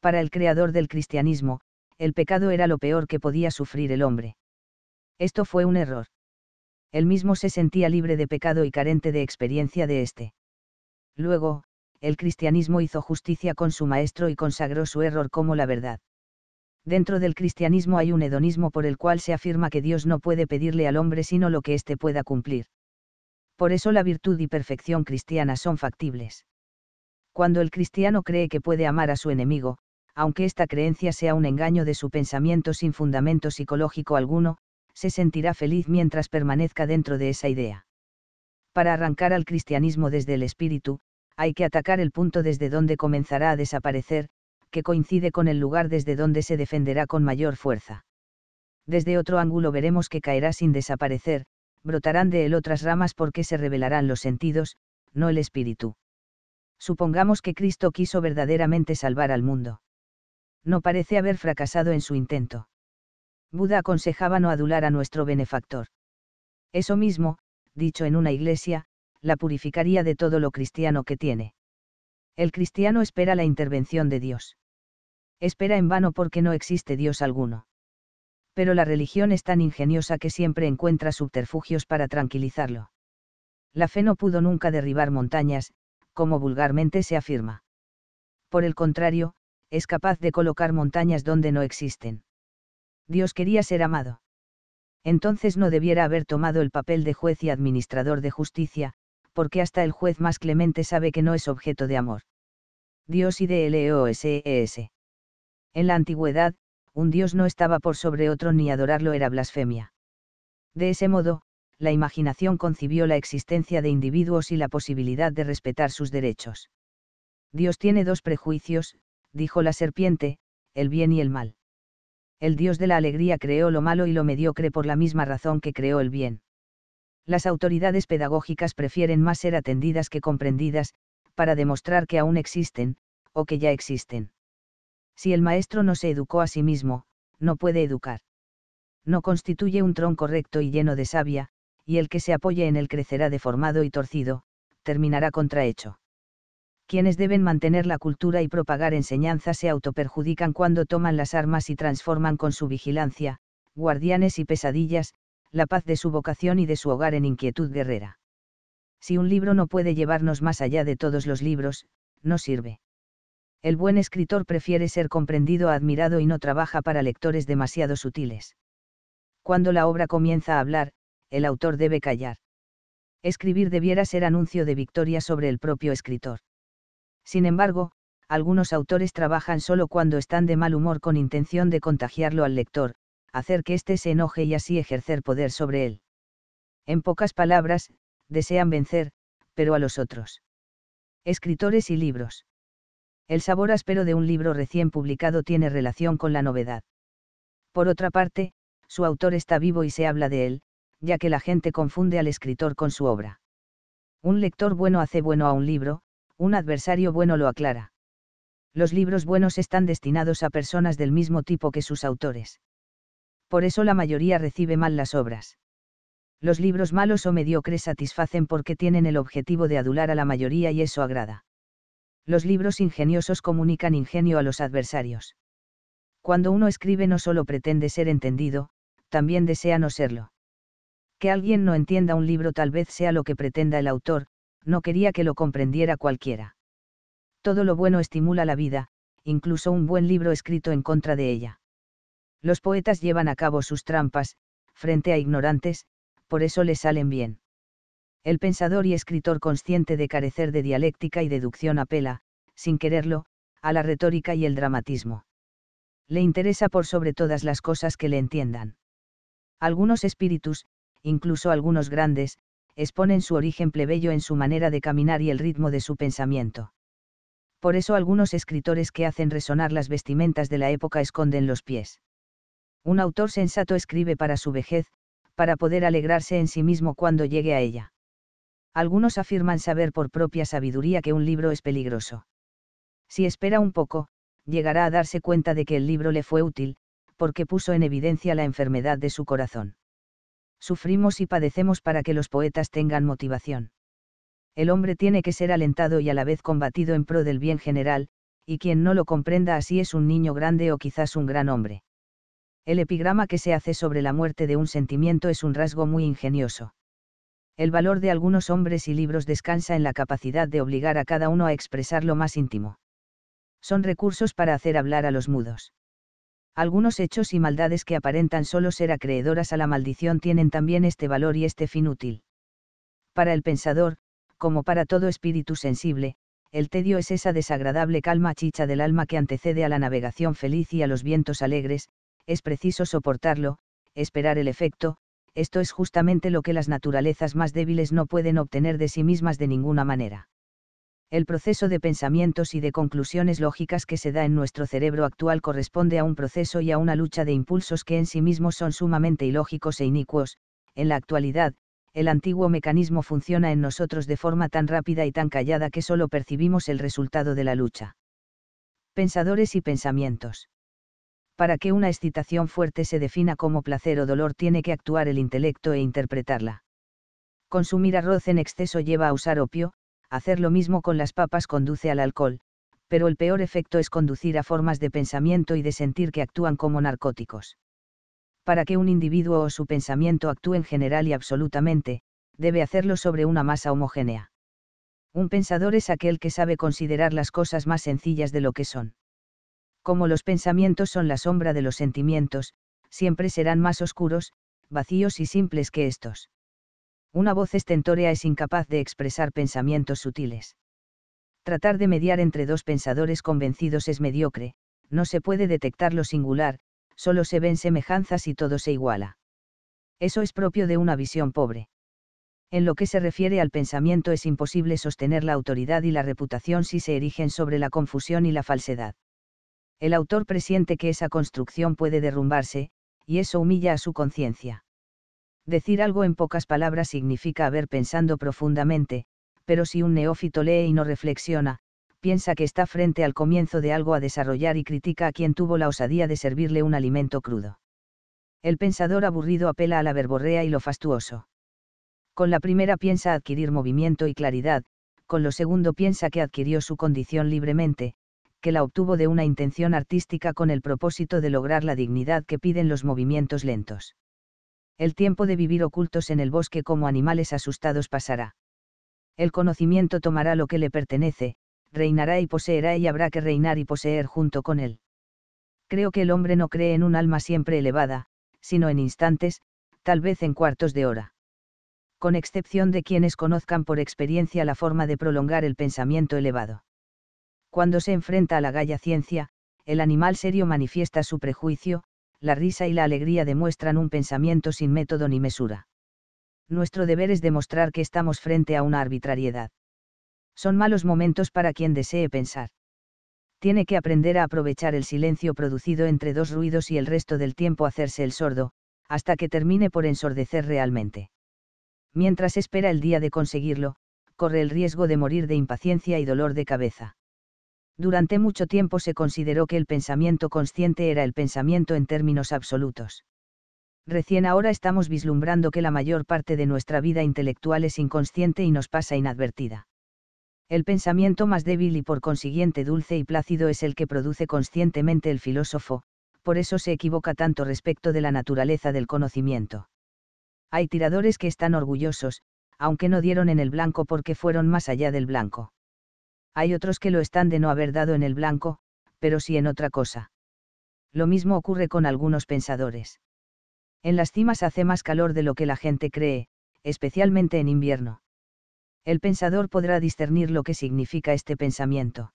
para el creador del cristianismo, el pecado era lo peor que podía sufrir el hombre. Esto fue un error. Él mismo se sentía libre de pecado y carente de experiencia de éste. Luego, el cristianismo hizo justicia con su maestro y consagró su error como la verdad. Dentro del cristianismo hay un hedonismo por el cual se afirma que Dios no puede pedirle al hombre sino lo que éste pueda cumplir. Por eso la virtud y perfección cristiana son factibles. Cuando el cristiano cree que puede amar a su enemigo, aunque esta creencia sea un engaño de su pensamiento sin fundamento psicológico alguno, se sentirá feliz mientras permanezca dentro de esa idea. Para arrancar al cristianismo desde el espíritu, hay que atacar el punto desde donde comenzará a desaparecer, que coincide con el lugar desde donde se defenderá con mayor fuerza. Desde otro ángulo veremos que caerá sin desaparecer, brotarán de él otras ramas porque se revelarán los sentidos, no el espíritu. Supongamos que Cristo quiso verdaderamente salvar al mundo no parece haber fracasado en su intento. Buda aconsejaba no adular a nuestro benefactor. Eso mismo, dicho en una iglesia, la purificaría de todo lo cristiano que tiene. El cristiano espera la intervención de Dios. Espera en vano porque no existe Dios alguno. Pero la religión es tan ingeniosa que siempre encuentra subterfugios para tranquilizarlo. La fe no pudo nunca derribar montañas, como vulgarmente se afirma. Por el contrario, es capaz de colocar montañas donde no existen. Dios quería ser amado. Entonces no debiera haber tomado el papel de juez y administrador de justicia, porque hasta el juez más clemente sabe que no es objeto de amor. Dios y de L.O.S.E.S. En la antigüedad, un dios no estaba por sobre otro ni adorarlo era blasfemia. De ese modo, la imaginación concibió la existencia de individuos y la posibilidad de respetar sus derechos. Dios tiene dos prejuicios, dijo la serpiente, el bien y el mal. El dios de la alegría creó lo malo y lo mediocre por la misma razón que creó el bien. Las autoridades pedagógicas prefieren más ser atendidas que comprendidas, para demostrar que aún existen, o que ya existen. Si el maestro no se educó a sí mismo, no puede educar. No constituye un tronco recto y lleno de savia, y el que se apoye en él crecerá deformado y torcido, terminará contrahecho quienes deben mantener la cultura y propagar enseñanza se autoperjudican cuando toman las armas y transforman con su vigilancia, guardianes y pesadillas, la paz de su vocación y de su hogar en inquietud guerrera. Si un libro no puede llevarnos más allá de todos los libros, no sirve. El buen escritor prefiere ser comprendido a admirado y no trabaja para lectores demasiado sutiles. Cuando la obra comienza a hablar, el autor debe callar. Escribir debiera ser anuncio de victoria sobre el propio escritor. Sin embargo, algunos autores trabajan solo cuando están de mal humor con intención de contagiarlo al lector, hacer que éste se enoje y así ejercer poder sobre él. En pocas palabras, desean vencer, pero a los otros. Escritores y libros. El sabor áspero de un libro recién publicado tiene relación con la novedad. Por otra parte, su autor está vivo y se habla de él, ya que la gente confunde al escritor con su obra. Un lector bueno hace bueno a un libro, un adversario bueno lo aclara. Los libros buenos están destinados a personas del mismo tipo que sus autores. Por eso la mayoría recibe mal las obras. Los libros malos o mediocres satisfacen porque tienen el objetivo de adular a la mayoría y eso agrada. Los libros ingeniosos comunican ingenio a los adversarios. Cuando uno escribe no solo pretende ser entendido, también desea no serlo. Que alguien no entienda un libro tal vez sea lo que pretenda el autor, no quería que lo comprendiera cualquiera. Todo lo bueno estimula la vida, incluso un buen libro escrito en contra de ella. Los poetas llevan a cabo sus trampas, frente a ignorantes, por eso les salen bien. El pensador y escritor consciente de carecer de dialéctica y deducción apela, sin quererlo, a la retórica y el dramatismo. Le interesa por sobre todas las cosas que le entiendan. Algunos espíritus, incluso algunos grandes, exponen su origen plebeyo en su manera de caminar y el ritmo de su pensamiento. Por eso algunos escritores que hacen resonar las vestimentas de la época esconden los pies. Un autor sensato escribe para su vejez, para poder alegrarse en sí mismo cuando llegue a ella. Algunos afirman saber por propia sabiduría que un libro es peligroso. Si espera un poco, llegará a darse cuenta de que el libro le fue útil, porque puso en evidencia la enfermedad de su corazón sufrimos y padecemos para que los poetas tengan motivación. El hombre tiene que ser alentado y a la vez combatido en pro del bien general, y quien no lo comprenda así es un niño grande o quizás un gran hombre. El epigrama que se hace sobre la muerte de un sentimiento es un rasgo muy ingenioso. El valor de algunos hombres y libros descansa en la capacidad de obligar a cada uno a expresar lo más íntimo. Son recursos para hacer hablar a los mudos. Algunos hechos y maldades que aparentan solo ser acreedoras a la maldición tienen también este valor y este fin útil. Para el pensador, como para todo espíritu sensible, el tedio es esa desagradable calma chicha del alma que antecede a la navegación feliz y a los vientos alegres, es preciso soportarlo, esperar el efecto, esto es justamente lo que las naturalezas más débiles no pueden obtener de sí mismas de ninguna manera el proceso de pensamientos y de conclusiones lógicas que se da en nuestro cerebro actual corresponde a un proceso y a una lucha de impulsos que en sí mismos son sumamente ilógicos e inicuos. En la actualidad, el antiguo mecanismo funciona en nosotros de forma tan rápida y tan callada que solo percibimos el resultado de la lucha. Pensadores y pensamientos. Para que una excitación fuerte se defina como placer o dolor tiene que actuar el intelecto e interpretarla. Consumir arroz en exceso lleva a usar opio, hacer lo mismo con las papas conduce al alcohol, pero el peor efecto es conducir a formas de pensamiento y de sentir que actúan como narcóticos. Para que un individuo o su pensamiento actúe en general y absolutamente, debe hacerlo sobre una masa homogénea. Un pensador es aquel que sabe considerar las cosas más sencillas de lo que son. Como los pensamientos son la sombra de los sentimientos, siempre serán más oscuros, vacíos y simples que estos. Una voz estentórea es incapaz de expresar pensamientos sutiles. Tratar de mediar entre dos pensadores convencidos es mediocre, no se puede detectar lo singular, solo se ven semejanzas y todo se iguala. Eso es propio de una visión pobre. En lo que se refiere al pensamiento es imposible sostener la autoridad y la reputación si se erigen sobre la confusión y la falsedad. El autor presiente que esa construcción puede derrumbarse, y eso humilla a su conciencia. Decir algo en pocas palabras significa haber pensando profundamente, pero si un neófito lee y no reflexiona, piensa que está frente al comienzo de algo a desarrollar y critica a quien tuvo la osadía de servirle un alimento crudo. El pensador aburrido apela a la verborrea y lo fastuoso. Con la primera piensa adquirir movimiento y claridad, con lo segundo piensa que adquirió su condición libremente, que la obtuvo de una intención artística con el propósito de lograr la dignidad que piden los movimientos lentos el tiempo de vivir ocultos en el bosque como animales asustados pasará. El conocimiento tomará lo que le pertenece, reinará y poseerá y habrá que reinar y poseer junto con él. Creo que el hombre no cree en un alma siempre elevada, sino en instantes, tal vez en cuartos de hora. Con excepción de quienes conozcan por experiencia la forma de prolongar el pensamiento elevado. Cuando se enfrenta a la galla ciencia, el animal serio manifiesta su prejuicio, la risa y la alegría demuestran un pensamiento sin método ni mesura. Nuestro deber es demostrar que estamos frente a una arbitrariedad. Son malos momentos para quien desee pensar. Tiene que aprender a aprovechar el silencio producido entre dos ruidos y el resto del tiempo hacerse el sordo, hasta que termine por ensordecer realmente. Mientras espera el día de conseguirlo, corre el riesgo de morir de impaciencia y dolor de cabeza. Durante mucho tiempo se consideró que el pensamiento consciente era el pensamiento en términos absolutos. Recién ahora estamos vislumbrando que la mayor parte de nuestra vida intelectual es inconsciente y nos pasa inadvertida. El pensamiento más débil y por consiguiente dulce y plácido es el que produce conscientemente el filósofo, por eso se equivoca tanto respecto de la naturaleza del conocimiento. Hay tiradores que están orgullosos, aunque no dieron en el blanco porque fueron más allá del blanco. Hay otros que lo están de no haber dado en el blanco, pero sí en otra cosa. Lo mismo ocurre con algunos pensadores. En las cimas hace más calor de lo que la gente cree, especialmente en invierno. El pensador podrá discernir lo que significa este pensamiento.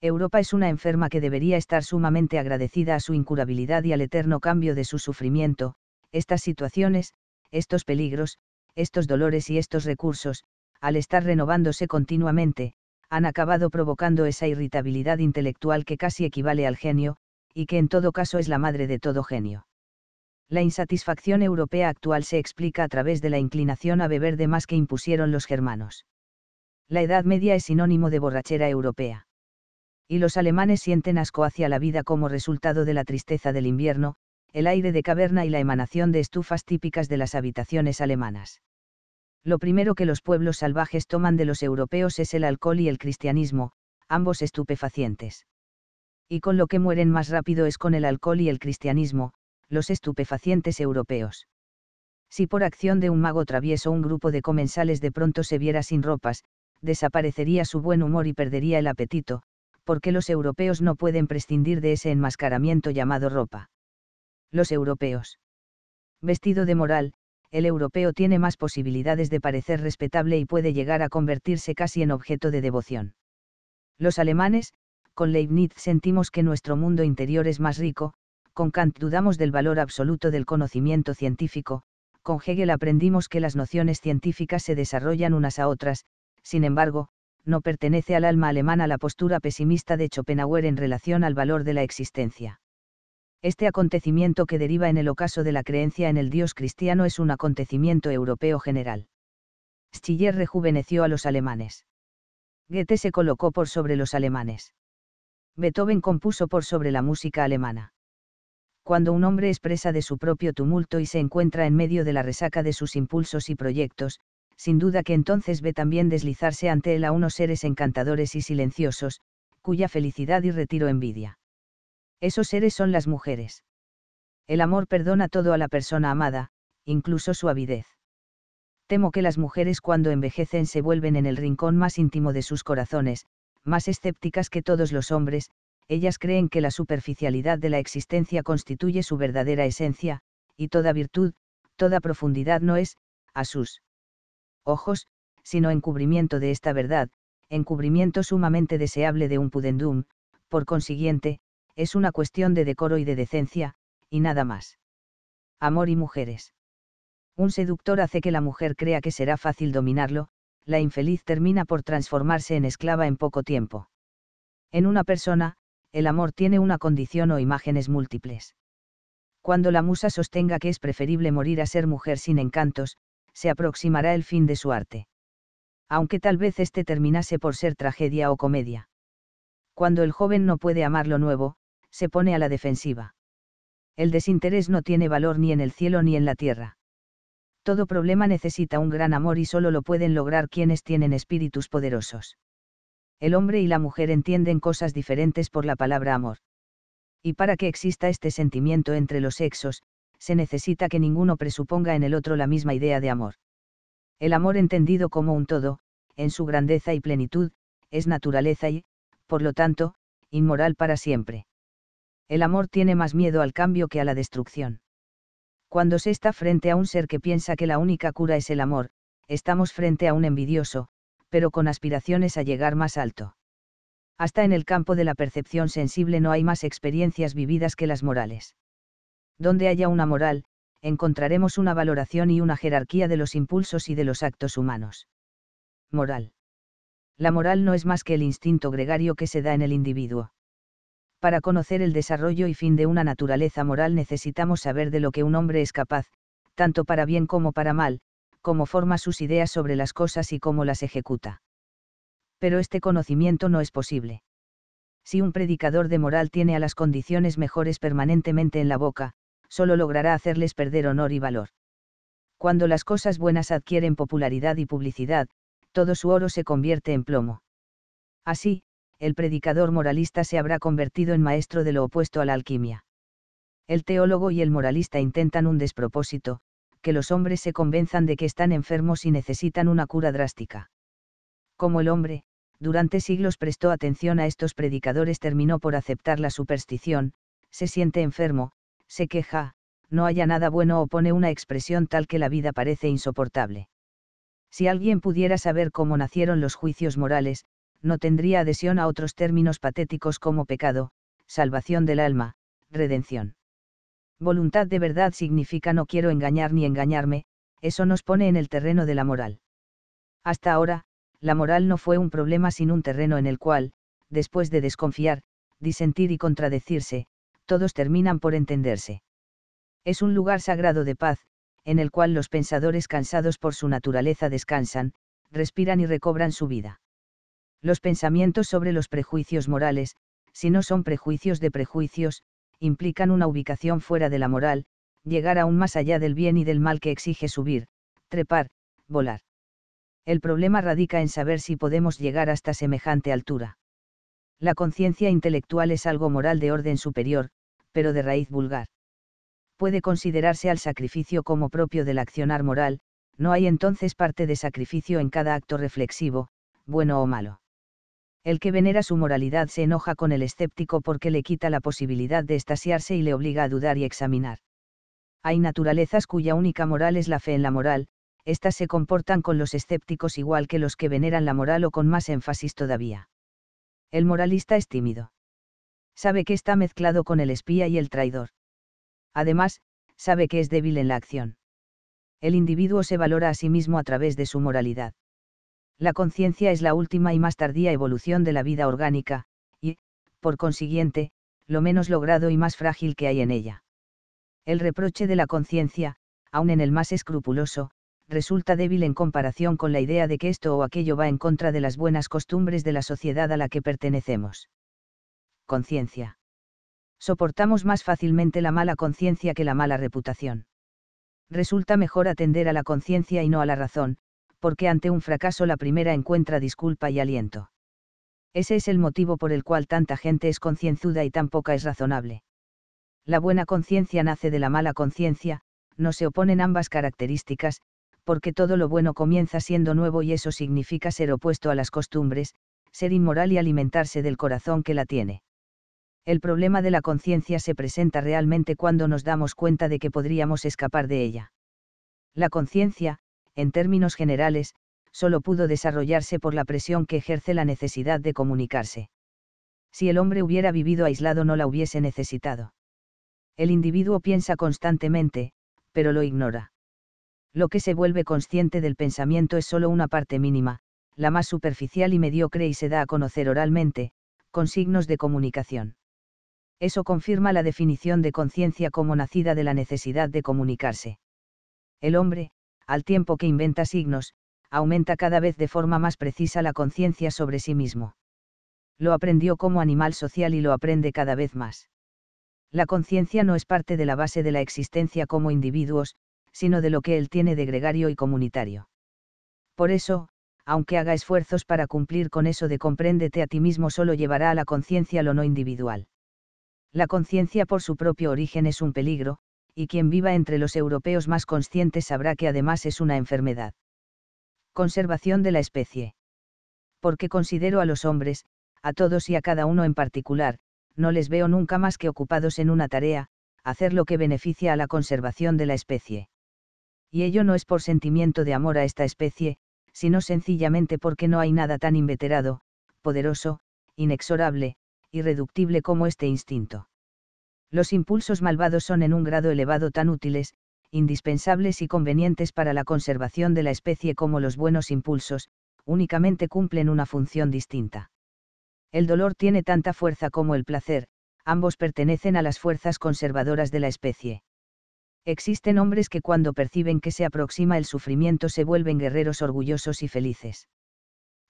Europa es una enferma que debería estar sumamente agradecida a su incurabilidad y al eterno cambio de su sufrimiento, estas situaciones, estos peligros, estos dolores y estos recursos, al estar renovándose continuamente, han acabado provocando esa irritabilidad intelectual que casi equivale al genio, y que en todo caso es la madre de todo genio. La insatisfacción europea actual se explica a través de la inclinación a beber de más que impusieron los germanos. La Edad Media es sinónimo de borrachera europea. Y los alemanes sienten asco hacia la vida como resultado de la tristeza del invierno, el aire de caverna y la emanación de estufas típicas de las habitaciones alemanas. Lo primero que los pueblos salvajes toman de los europeos es el alcohol y el cristianismo, ambos estupefacientes. Y con lo que mueren más rápido es con el alcohol y el cristianismo, los estupefacientes europeos. Si por acción de un mago travieso un grupo de comensales de pronto se viera sin ropas, desaparecería su buen humor y perdería el apetito, porque los europeos no pueden prescindir de ese enmascaramiento llamado ropa. Los europeos. Vestido de moral, el europeo tiene más posibilidades de parecer respetable y puede llegar a convertirse casi en objeto de devoción. Los alemanes, con Leibniz sentimos que nuestro mundo interior es más rico, con Kant dudamos del valor absoluto del conocimiento científico, con Hegel aprendimos que las nociones científicas se desarrollan unas a otras, sin embargo, no pertenece al alma alemana la postura pesimista de Schopenhauer en relación al valor de la existencia. Este acontecimiento que deriva en el ocaso de la creencia en el Dios cristiano es un acontecimiento europeo general. Schiller rejuveneció a los alemanes. Goethe se colocó por sobre los alemanes. Beethoven compuso por sobre la música alemana. Cuando un hombre expresa de su propio tumulto y se encuentra en medio de la resaca de sus impulsos y proyectos, sin duda que entonces ve también deslizarse ante él a unos seres encantadores y silenciosos, cuya felicidad y retiro envidia. Esos seres son las mujeres. El amor perdona todo a la persona amada, incluso su avidez. Temo que las mujeres cuando envejecen se vuelven en el rincón más íntimo de sus corazones, más escépticas que todos los hombres, ellas creen que la superficialidad de la existencia constituye su verdadera esencia, y toda virtud, toda profundidad no es, a sus ojos, sino encubrimiento de esta verdad, encubrimiento sumamente deseable de un pudendum, por consiguiente, es una cuestión de decoro y de decencia, y nada más. Amor y mujeres. Un seductor hace que la mujer crea que será fácil dominarlo, la infeliz termina por transformarse en esclava en poco tiempo. En una persona, el amor tiene una condición o imágenes múltiples. Cuando la musa sostenga que es preferible morir a ser mujer sin encantos, se aproximará el fin de su arte. Aunque tal vez este terminase por ser tragedia o comedia. Cuando el joven no puede amar lo nuevo, se pone a la defensiva. El desinterés no tiene valor ni en el cielo ni en la tierra. Todo problema necesita un gran amor y solo lo pueden lograr quienes tienen espíritus poderosos. El hombre y la mujer entienden cosas diferentes por la palabra amor. Y para que exista este sentimiento entre los sexos, se necesita que ninguno presuponga en el otro la misma idea de amor. El amor entendido como un todo, en su grandeza y plenitud, es naturaleza y, por lo tanto, inmoral para siempre el amor tiene más miedo al cambio que a la destrucción. Cuando se está frente a un ser que piensa que la única cura es el amor, estamos frente a un envidioso, pero con aspiraciones a llegar más alto. Hasta en el campo de la percepción sensible no hay más experiencias vividas que las morales. Donde haya una moral, encontraremos una valoración y una jerarquía de los impulsos y de los actos humanos. Moral. La moral no es más que el instinto gregario que se da en el individuo para conocer el desarrollo y fin de una naturaleza moral necesitamos saber de lo que un hombre es capaz, tanto para bien como para mal, cómo forma sus ideas sobre las cosas y cómo las ejecuta. Pero este conocimiento no es posible. Si un predicador de moral tiene a las condiciones mejores permanentemente en la boca, solo logrará hacerles perder honor y valor. Cuando las cosas buenas adquieren popularidad y publicidad, todo su oro se convierte en plomo. Así, el predicador moralista se habrá convertido en maestro de lo opuesto a la alquimia. El teólogo y el moralista intentan un despropósito, que los hombres se convenzan de que están enfermos y necesitan una cura drástica. Como el hombre, durante siglos prestó atención a estos predicadores, terminó por aceptar la superstición, se siente enfermo, se queja, no haya nada bueno o pone una expresión tal que la vida parece insoportable. Si alguien pudiera saber cómo nacieron los juicios morales, no tendría adhesión a otros términos patéticos como pecado, salvación del alma, redención. Voluntad de verdad significa no quiero engañar ni engañarme, eso nos pone en el terreno de la moral. Hasta ahora, la moral no fue un problema sin un terreno en el cual, después de desconfiar, disentir y contradecirse, todos terminan por entenderse. Es un lugar sagrado de paz, en el cual los pensadores cansados por su naturaleza descansan, respiran y recobran su vida. Los pensamientos sobre los prejuicios morales, si no son prejuicios de prejuicios, implican una ubicación fuera de la moral, llegar aún más allá del bien y del mal que exige subir, trepar, volar. El problema radica en saber si podemos llegar hasta semejante altura. La conciencia intelectual es algo moral de orden superior, pero de raíz vulgar. Puede considerarse al sacrificio como propio del accionar moral, no hay entonces parte de sacrificio en cada acto reflexivo, bueno o malo el que venera su moralidad se enoja con el escéptico porque le quita la posibilidad de estasiarse y le obliga a dudar y examinar. Hay naturalezas cuya única moral es la fe en la moral, éstas se comportan con los escépticos igual que los que veneran la moral o con más énfasis todavía. El moralista es tímido. Sabe que está mezclado con el espía y el traidor. Además, sabe que es débil en la acción. El individuo se valora a sí mismo a través de su moralidad la conciencia es la última y más tardía evolución de la vida orgánica, y, por consiguiente, lo menos logrado y más frágil que hay en ella. El reproche de la conciencia, aun en el más escrupuloso, resulta débil en comparación con la idea de que esto o aquello va en contra de las buenas costumbres de la sociedad a la que pertenecemos. Conciencia. Soportamos más fácilmente la mala conciencia que la mala reputación. Resulta mejor atender a la conciencia y no a la razón, porque ante un fracaso la primera encuentra disculpa y aliento. Ese es el motivo por el cual tanta gente es concienzuda y tan poca es razonable. La buena conciencia nace de la mala conciencia, no se oponen ambas características, porque todo lo bueno comienza siendo nuevo y eso significa ser opuesto a las costumbres, ser inmoral y alimentarse del corazón que la tiene. El problema de la conciencia se presenta realmente cuando nos damos cuenta de que podríamos escapar de ella. La conciencia, en términos generales, solo pudo desarrollarse por la presión que ejerce la necesidad de comunicarse. Si el hombre hubiera vivido aislado no la hubiese necesitado. El individuo piensa constantemente, pero lo ignora. Lo que se vuelve consciente del pensamiento es solo una parte mínima, la más superficial y mediocre y se da a conocer oralmente, con signos de comunicación. Eso confirma la definición de conciencia como nacida de la necesidad de comunicarse. El hombre, al tiempo que inventa signos, aumenta cada vez de forma más precisa la conciencia sobre sí mismo. Lo aprendió como animal social y lo aprende cada vez más. La conciencia no es parte de la base de la existencia como individuos, sino de lo que él tiene de gregario y comunitario. Por eso, aunque haga esfuerzos para cumplir con eso de compréndete a ti mismo, solo llevará a la conciencia lo no individual. La conciencia por su propio origen es un peligro, y quien viva entre los europeos más conscientes sabrá que además es una enfermedad. Conservación de la especie. Porque considero a los hombres, a todos y a cada uno en particular, no les veo nunca más que ocupados en una tarea, hacer lo que beneficia a la conservación de la especie. Y ello no es por sentimiento de amor a esta especie, sino sencillamente porque no hay nada tan inveterado, poderoso, inexorable, irreductible como este instinto los impulsos malvados son en un grado elevado tan útiles, indispensables y convenientes para la conservación de la especie como los buenos impulsos, únicamente cumplen una función distinta. El dolor tiene tanta fuerza como el placer, ambos pertenecen a las fuerzas conservadoras de la especie. Existen hombres que cuando perciben que se aproxima el sufrimiento se vuelven guerreros orgullosos y felices.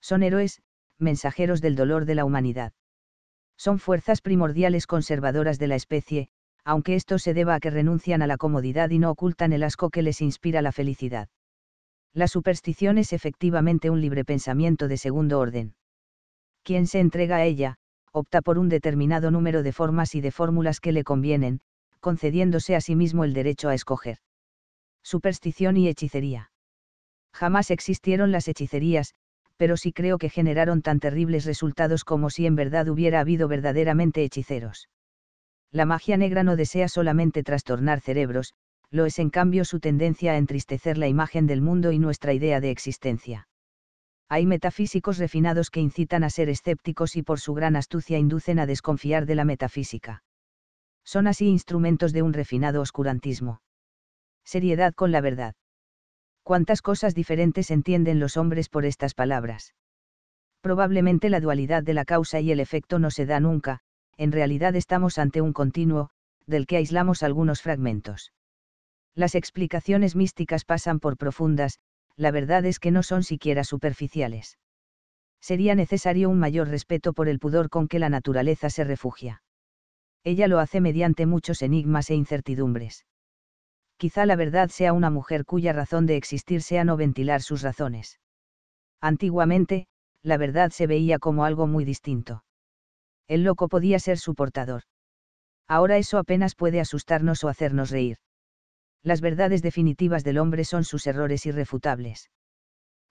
Son héroes, mensajeros del dolor de la humanidad son fuerzas primordiales conservadoras de la especie, aunque esto se deba a que renuncian a la comodidad y no ocultan el asco que les inspira la felicidad. La superstición es efectivamente un libre pensamiento de segundo orden. Quien se entrega a ella, opta por un determinado número de formas y de fórmulas que le convienen, concediéndose a sí mismo el derecho a escoger. Superstición y hechicería. Jamás existieron las hechicerías, pero sí creo que generaron tan terribles resultados como si en verdad hubiera habido verdaderamente hechiceros. La magia negra no desea solamente trastornar cerebros, lo es en cambio su tendencia a entristecer la imagen del mundo y nuestra idea de existencia. Hay metafísicos refinados que incitan a ser escépticos y por su gran astucia inducen a desconfiar de la metafísica. Son así instrumentos de un refinado oscurantismo. Seriedad con la verdad cuántas cosas diferentes entienden los hombres por estas palabras. Probablemente la dualidad de la causa y el efecto no se da nunca, en realidad estamos ante un continuo, del que aislamos algunos fragmentos. Las explicaciones místicas pasan por profundas, la verdad es que no son siquiera superficiales. Sería necesario un mayor respeto por el pudor con que la naturaleza se refugia. Ella lo hace mediante muchos enigmas e incertidumbres quizá la verdad sea una mujer cuya razón de existir sea no ventilar sus razones. Antiguamente, la verdad se veía como algo muy distinto. El loco podía ser su portador. Ahora eso apenas puede asustarnos o hacernos reír. Las verdades definitivas del hombre son sus errores irrefutables.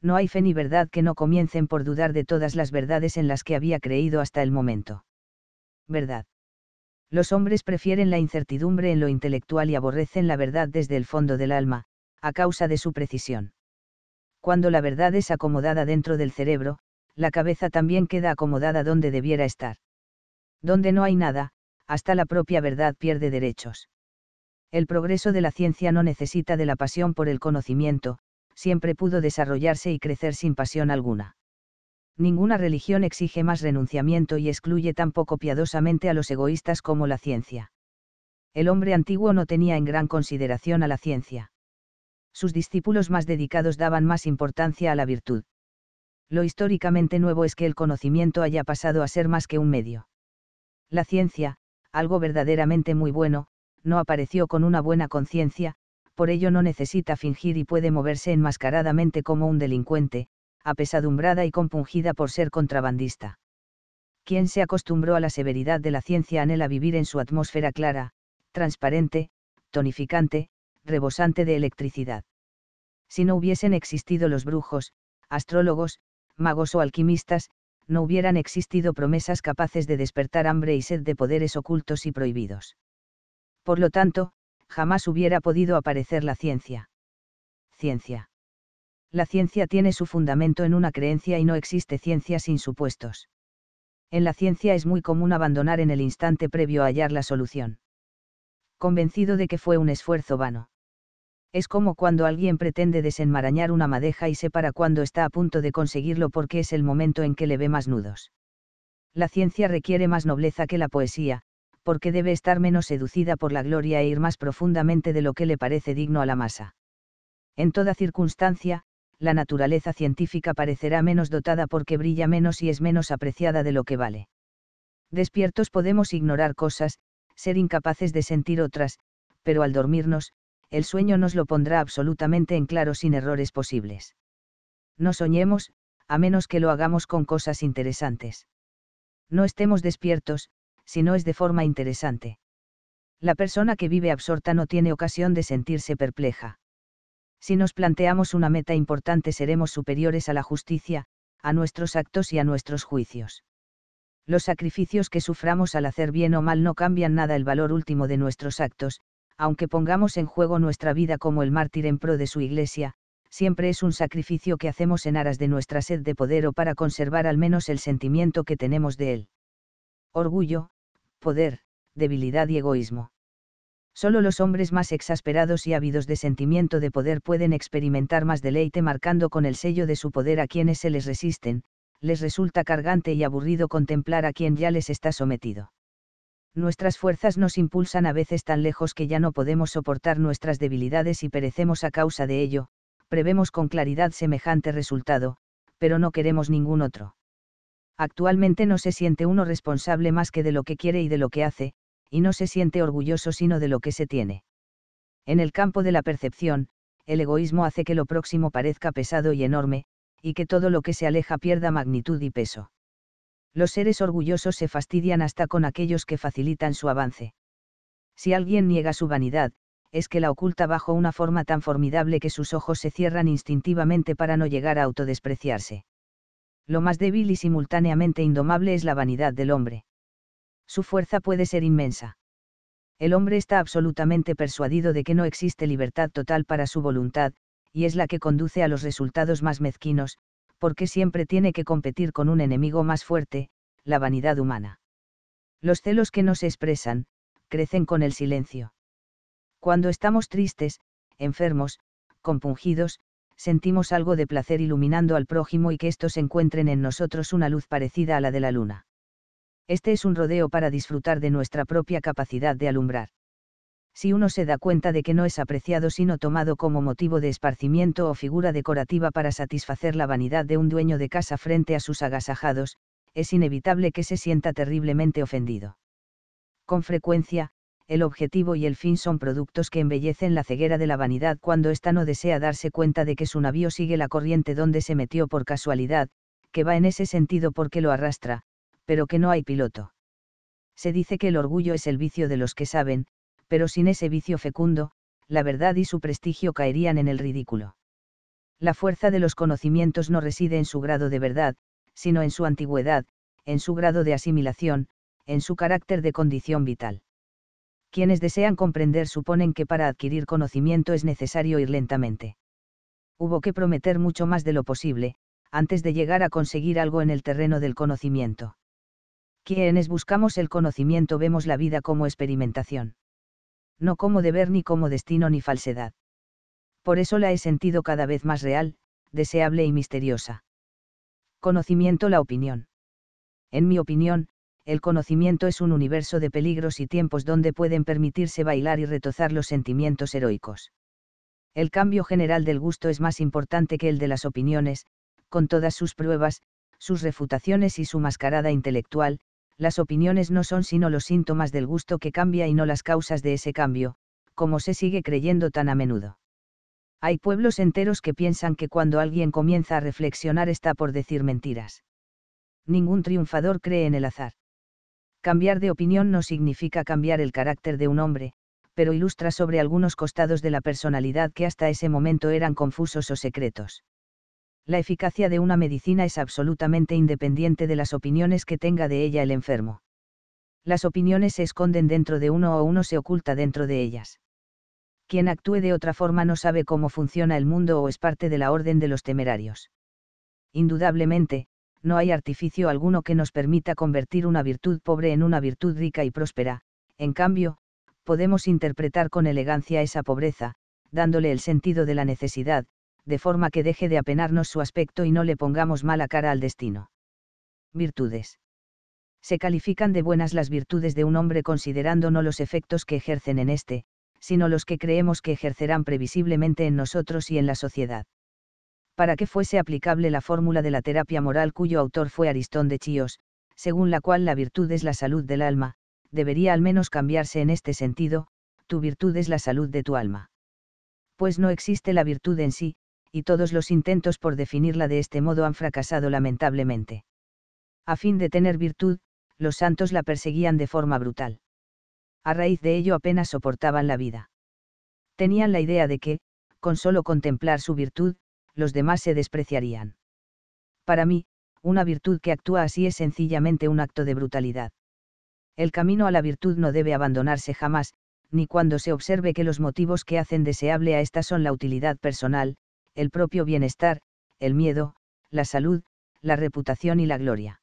No hay fe ni verdad que no comiencen por dudar de todas las verdades en las que había creído hasta el momento. Verdad. Los hombres prefieren la incertidumbre en lo intelectual y aborrecen la verdad desde el fondo del alma, a causa de su precisión. Cuando la verdad es acomodada dentro del cerebro, la cabeza también queda acomodada donde debiera estar. Donde no hay nada, hasta la propia verdad pierde derechos. El progreso de la ciencia no necesita de la pasión por el conocimiento, siempre pudo desarrollarse y crecer sin pasión alguna ninguna religión exige más renunciamiento y excluye tan poco piadosamente a los egoístas como la ciencia. El hombre antiguo no tenía en gran consideración a la ciencia. Sus discípulos más dedicados daban más importancia a la virtud. Lo históricamente nuevo es que el conocimiento haya pasado a ser más que un medio. La ciencia, algo verdaderamente muy bueno, no apareció con una buena conciencia, por ello no necesita fingir y puede moverse enmascaradamente como un delincuente, apesadumbrada y compungida por ser contrabandista. Quien se acostumbró a la severidad de la ciencia anhela vivir en su atmósfera clara, transparente, tonificante, rebosante de electricidad. Si no hubiesen existido los brujos, astrólogos, magos o alquimistas, no hubieran existido promesas capaces de despertar hambre y sed de poderes ocultos y prohibidos. Por lo tanto, jamás hubiera podido aparecer la ciencia. Ciencia la ciencia tiene su fundamento en una creencia y no existe ciencia sin supuestos. En la ciencia es muy común abandonar en el instante previo a hallar la solución. Convencido de que fue un esfuerzo vano. Es como cuando alguien pretende desenmarañar una madeja y se para cuando está a punto de conseguirlo porque es el momento en que le ve más nudos. La ciencia requiere más nobleza que la poesía, porque debe estar menos seducida por la gloria e ir más profundamente de lo que le parece digno a la masa. En toda circunstancia, la naturaleza científica parecerá menos dotada porque brilla menos y es menos apreciada de lo que vale. Despiertos podemos ignorar cosas, ser incapaces de sentir otras, pero al dormirnos, el sueño nos lo pondrá absolutamente en claro sin errores posibles. No soñemos, a menos que lo hagamos con cosas interesantes. No estemos despiertos, si no es de forma interesante. La persona que vive absorta no tiene ocasión de sentirse perpleja si nos planteamos una meta importante seremos superiores a la justicia, a nuestros actos y a nuestros juicios. Los sacrificios que suframos al hacer bien o mal no cambian nada el valor último de nuestros actos, aunque pongamos en juego nuestra vida como el mártir en pro de su iglesia, siempre es un sacrificio que hacemos en aras de nuestra sed de poder o para conservar al menos el sentimiento que tenemos de él. Orgullo, poder, debilidad y egoísmo. Solo los hombres más exasperados y ávidos de sentimiento de poder pueden experimentar más deleite marcando con el sello de su poder a quienes se les resisten, les resulta cargante y aburrido contemplar a quien ya les está sometido. Nuestras fuerzas nos impulsan a veces tan lejos que ya no podemos soportar nuestras debilidades y perecemos a causa de ello, prevemos con claridad semejante resultado, pero no queremos ningún otro. Actualmente no se siente uno responsable más que de lo que quiere y de lo que hace, y no se siente orgulloso sino de lo que se tiene. En el campo de la percepción, el egoísmo hace que lo próximo parezca pesado y enorme, y que todo lo que se aleja pierda magnitud y peso. Los seres orgullosos se fastidian hasta con aquellos que facilitan su avance. Si alguien niega su vanidad, es que la oculta bajo una forma tan formidable que sus ojos se cierran instintivamente para no llegar a autodespreciarse. Lo más débil y simultáneamente indomable es la vanidad del hombre su fuerza puede ser inmensa. El hombre está absolutamente persuadido de que no existe libertad total para su voluntad, y es la que conduce a los resultados más mezquinos, porque siempre tiene que competir con un enemigo más fuerte, la vanidad humana. Los celos que no se expresan, crecen con el silencio. Cuando estamos tristes, enfermos, compungidos, sentimos algo de placer iluminando al prójimo y que estos encuentren en nosotros una luz parecida a la de la luna. Este es un rodeo para disfrutar de nuestra propia capacidad de alumbrar. Si uno se da cuenta de que no es apreciado sino tomado como motivo de esparcimiento o figura decorativa para satisfacer la vanidad de un dueño de casa frente a sus agasajados, es inevitable que se sienta terriblemente ofendido. Con frecuencia, el objetivo y el fin son productos que embellecen la ceguera de la vanidad cuando ésta no desea darse cuenta de que su navío sigue la corriente donde se metió por casualidad, que va en ese sentido porque lo arrastra, pero que no hay piloto. Se dice que el orgullo es el vicio de los que saben, pero sin ese vicio fecundo, la verdad y su prestigio caerían en el ridículo. La fuerza de los conocimientos no reside en su grado de verdad, sino en su antigüedad, en su grado de asimilación, en su carácter de condición vital. Quienes desean comprender suponen que para adquirir conocimiento es necesario ir lentamente. Hubo que prometer mucho más de lo posible, antes de llegar a conseguir algo en el terreno del conocimiento quienes buscamos el conocimiento vemos la vida como experimentación. No como deber ni como destino ni falsedad. Por eso la he sentido cada vez más real, deseable y misteriosa. Conocimiento la opinión. En mi opinión, el conocimiento es un universo de peligros y tiempos donde pueden permitirse bailar y retozar los sentimientos heroicos. El cambio general del gusto es más importante que el de las opiniones, con todas sus pruebas, sus refutaciones y su mascarada intelectual, las opiniones no son sino los síntomas del gusto que cambia y no las causas de ese cambio, como se sigue creyendo tan a menudo. Hay pueblos enteros que piensan que cuando alguien comienza a reflexionar está por decir mentiras. Ningún triunfador cree en el azar. Cambiar de opinión no significa cambiar el carácter de un hombre, pero ilustra sobre algunos costados de la personalidad que hasta ese momento eran confusos o secretos la eficacia de una medicina es absolutamente independiente de las opiniones que tenga de ella el enfermo. Las opiniones se esconden dentro de uno o uno se oculta dentro de ellas. Quien actúe de otra forma no sabe cómo funciona el mundo o es parte de la orden de los temerarios. Indudablemente, no hay artificio alguno que nos permita convertir una virtud pobre en una virtud rica y próspera, en cambio, podemos interpretar con elegancia esa pobreza, dándole el sentido de la necesidad, de forma que deje de apenarnos su aspecto y no le pongamos mala cara al destino. Virtudes. Se califican de buenas las virtudes de un hombre considerando no los efectos que ejercen en éste, sino los que creemos que ejercerán previsiblemente en nosotros y en la sociedad. Para que fuese aplicable la fórmula de la terapia moral cuyo autor fue Aristón de Chios, según la cual la virtud es la salud del alma, debería al menos cambiarse en este sentido, tu virtud es la salud de tu alma. Pues no existe la virtud en sí, y todos los intentos por definirla de este modo han fracasado lamentablemente. A fin de tener virtud, los santos la perseguían de forma brutal. A raíz de ello apenas soportaban la vida. Tenían la idea de que, con solo contemplar su virtud, los demás se despreciarían. Para mí, una virtud que actúa así es sencillamente un acto de brutalidad. El camino a la virtud no debe abandonarse jamás, ni cuando se observe que los motivos que hacen deseable a esta son la utilidad personal, el propio bienestar, el miedo, la salud, la reputación y la gloria.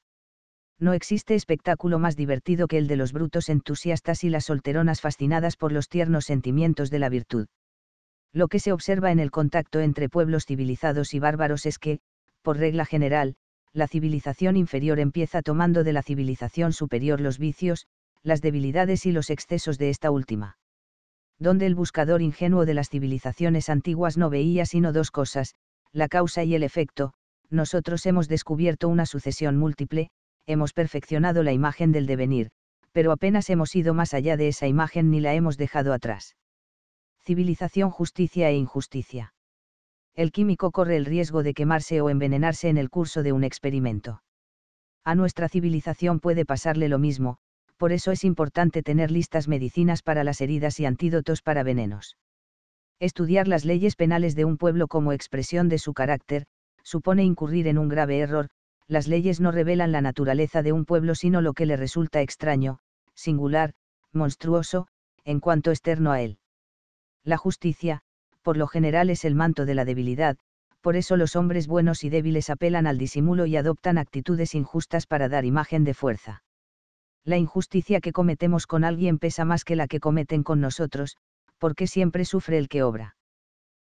No existe espectáculo más divertido que el de los brutos entusiastas y las solteronas fascinadas por los tiernos sentimientos de la virtud. Lo que se observa en el contacto entre pueblos civilizados y bárbaros es que, por regla general, la civilización inferior empieza tomando de la civilización superior los vicios, las debilidades y los excesos de esta última donde el buscador ingenuo de las civilizaciones antiguas no veía sino dos cosas, la causa y el efecto, nosotros hemos descubierto una sucesión múltiple, hemos perfeccionado la imagen del devenir, pero apenas hemos ido más allá de esa imagen ni la hemos dejado atrás. Civilización, justicia e injusticia. El químico corre el riesgo de quemarse o envenenarse en el curso de un experimento. A nuestra civilización puede pasarle lo mismo, por eso es importante tener listas medicinas para las heridas y antídotos para venenos. Estudiar las leyes penales de un pueblo como expresión de su carácter, supone incurrir en un grave error, las leyes no revelan la naturaleza de un pueblo sino lo que le resulta extraño, singular, monstruoso, en cuanto externo a él. La justicia, por lo general es el manto de la debilidad, por eso los hombres buenos y débiles apelan al disimulo y adoptan actitudes injustas para dar imagen de fuerza la injusticia que cometemos con alguien pesa más que la que cometen con nosotros, porque siempre sufre el que obra.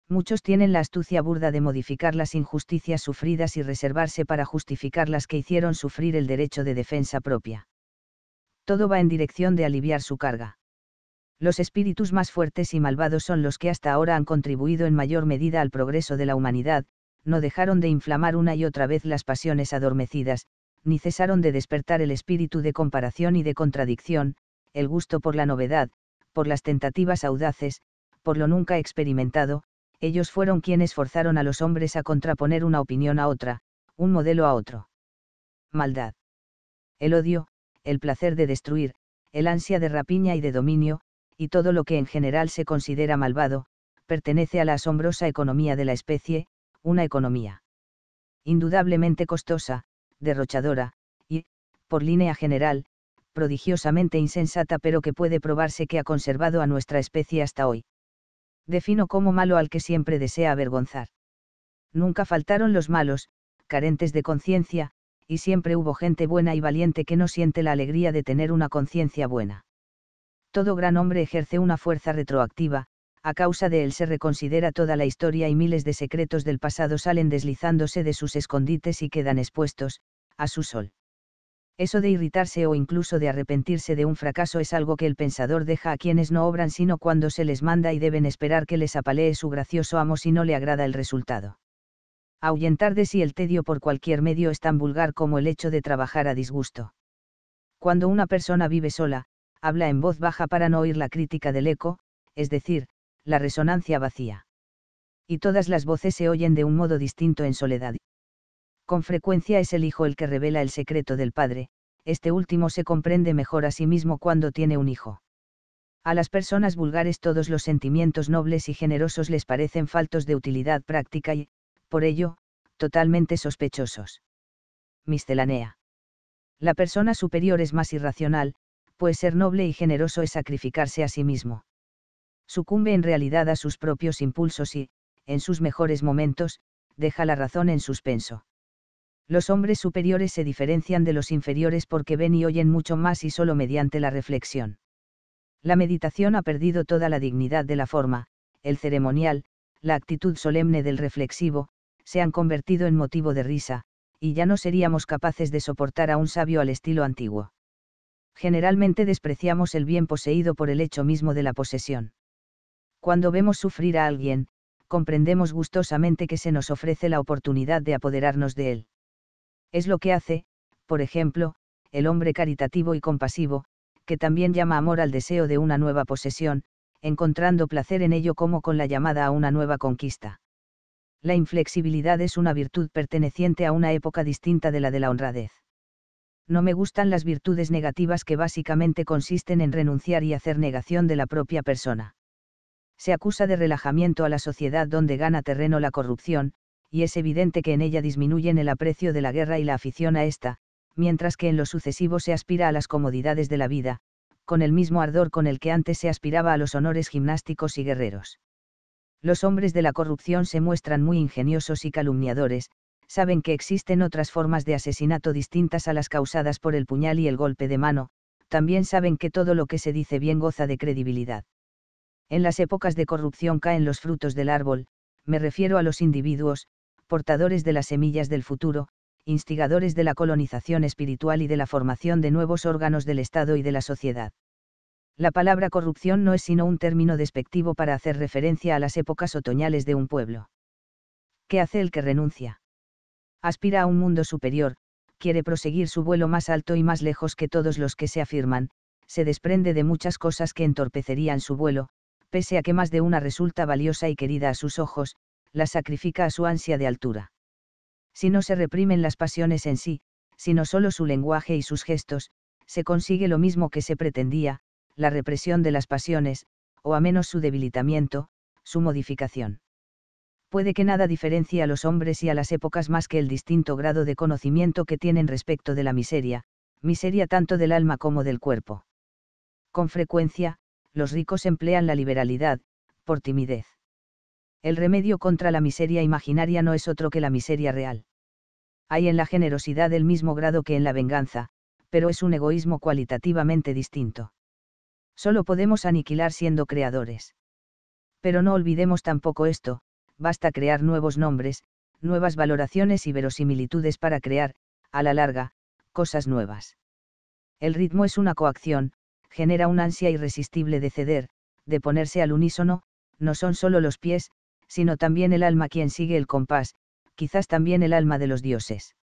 Muchos tienen la astucia burda de modificar las injusticias sufridas y reservarse para justificar las que hicieron sufrir el derecho de defensa propia. Todo va en dirección de aliviar su carga. Los espíritus más fuertes y malvados son los que hasta ahora han contribuido en mayor medida al progreso de la humanidad, no dejaron de inflamar una y otra vez las pasiones adormecidas, ni cesaron de despertar el espíritu de comparación y de contradicción, el gusto por la novedad, por las tentativas audaces, por lo nunca experimentado, ellos fueron quienes forzaron a los hombres a contraponer una opinión a otra, un modelo a otro. Maldad. El odio, el placer de destruir, el ansia de rapiña y de dominio, y todo lo que en general se considera malvado, pertenece a la asombrosa economía de la especie, una economía indudablemente costosa, derrochadora, y, por línea general, prodigiosamente insensata pero que puede probarse que ha conservado a nuestra especie hasta hoy. Defino como malo al que siempre desea avergonzar. Nunca faltaron los malos, carentes de conciencia, y siempre hubo gente buena y valiente que no siente la alegría de tener una conciencia buena. Todo gran hombre ejerce una fuerza retroactiva, a causa de él se reconsidera toda la historia y miles de secretos del pasado salen deslizándose de sus escondites y quedan expuestos, a su sol. Eso de irritarse o incluso de arrepentirse de un fracaso es algo que el pensador deja a quienes no obran sino cuando se les manda y deben esperar que les apalee su gracioso amo si no le agrada el resultado. Ahuyentar de sí el tedio por cualquier medio es tan vulgar como el hecho de trabajar a disgusto. Cuando una persona vive sola, habla en voz baja para no oír la crítica del eco, es decir, la resonancia vacía. Y todas las voces se oyen de un modo distinto en soledad con frecuencia es el hijo el que revela el secreto del padre, este último se comprende mejor a sí mismo cuando tiene un hijo. A las personas vulgares todos los sentimientos nobles y generosos les parecen faltos de utilidad práctica y, por ello, totalmente sospechosos. MISTELANEA. La persona superior es más irracional, pues ser noble y generoso es sacrificarse a sí mismo. Sucumbe en realidad a sus propios impulsos y, en sus mejores momentos, deja la razón en suspenso. Los hombres superiores se diferencian de los inferiores porque ven y oyen mucho más y solo mediante la reflexión. La meditación ha perdido toda la dignidad de la forma, el ceremonial, la actitud solemne del reflexivo, se han convertido en motivo de risa, y ya no seríamos capaces de soportar a un sabio al estilo antiguo. Generalmente despreciamos el bien poseído por el hecho mismo de la posesión. Cuando vemos sufrir a alguien, comprendemos gustosamente que se nos ofrece la oportunidad de apoderarnos de él. Es lo que hace, por ejemplo, el hombre caritativo y compasivo, que también llama amor al deseo de una nueva posesión, encontrando placer en ello como con la llamada a una nueva conquista. La inflexibilidad es una virtud perteneciente a una época distinta de la de la honradez. No me gustan las virtudes negativas que básicamente consisten en renunciar y hacer negación de la propia persona. Se acusa de relajamiento a la sociedad donde gana terreno la corrupción, y es evidente que en ella disminuyen el aprecio de la guerra y la afición a esta, mientras que en lo sucesivo se aspira a las comodidades de la vida, con el mismo ardor con el que antes se aspiraba a los honores gimnásticos y guerreros. Los hombres de la corrupción se muestran muy ingeniosos y calumniadores, saben que existen otras formas de asesinato distintas a las causadas por el puñal y el golpe de mano, también saben que todo lo que se dice bien goza de credibilidad. En las épocas de corrupción caen los frutos del árbol, me refiero a los individuos, portadores de las semillas del futuro, instigadores de la colonización espiritual y de la formación de nuevos órganos del Estado y de la sociedad. La palabra corrupción no es sino un término despectivo para hacer referencia a las épocas otoñales de un pueblo. ¿Qué hace el que renuncia? Aspira a un mundo superior, quiere proseguir su vuelo más alto y más lejos que todos los que se afirman, se desprende de muchas cosas que entorpecerían su vuelo, pese a que más de una resulta valiosa y querida a sus ojos, la sacrifica a su ansia de altura. Si no se reprimen las pasiones en sí, sino solo su lenguaje y sus gestos, se consigue lo mismo que se pretendía, la represión de las pasiones, o a menos su debilitamiento, su modificación. Puede que nada diferencie a los hombres y a las épocas más que el distinto grado de conocimiento que tienen respecto de la miseria, miseria tanto del alma como del cuerpo. Con frecuencia, los ricos emplean la liberalidad, por timidez el remedio contra la miseria imaginaria no es otro que la miseria real. Hay en la generosidad el mismo grado que en la venganza, pero es un egoísmo cualitativamente distinto. Solo podemos aniquilar siendo creadores. Pero no olvidemos tampoco esto, basta crear nuevos nombres, nuevas valoraciones y verosimilitudes para crear, a la larga, cosas nuevas. El ritmo es una coacción, genera una ansia irresistible de ceder, de ponerse al unísono, no son solo los pies, sino también el alma quien sigue el compás, quizás también el alma de los dioses.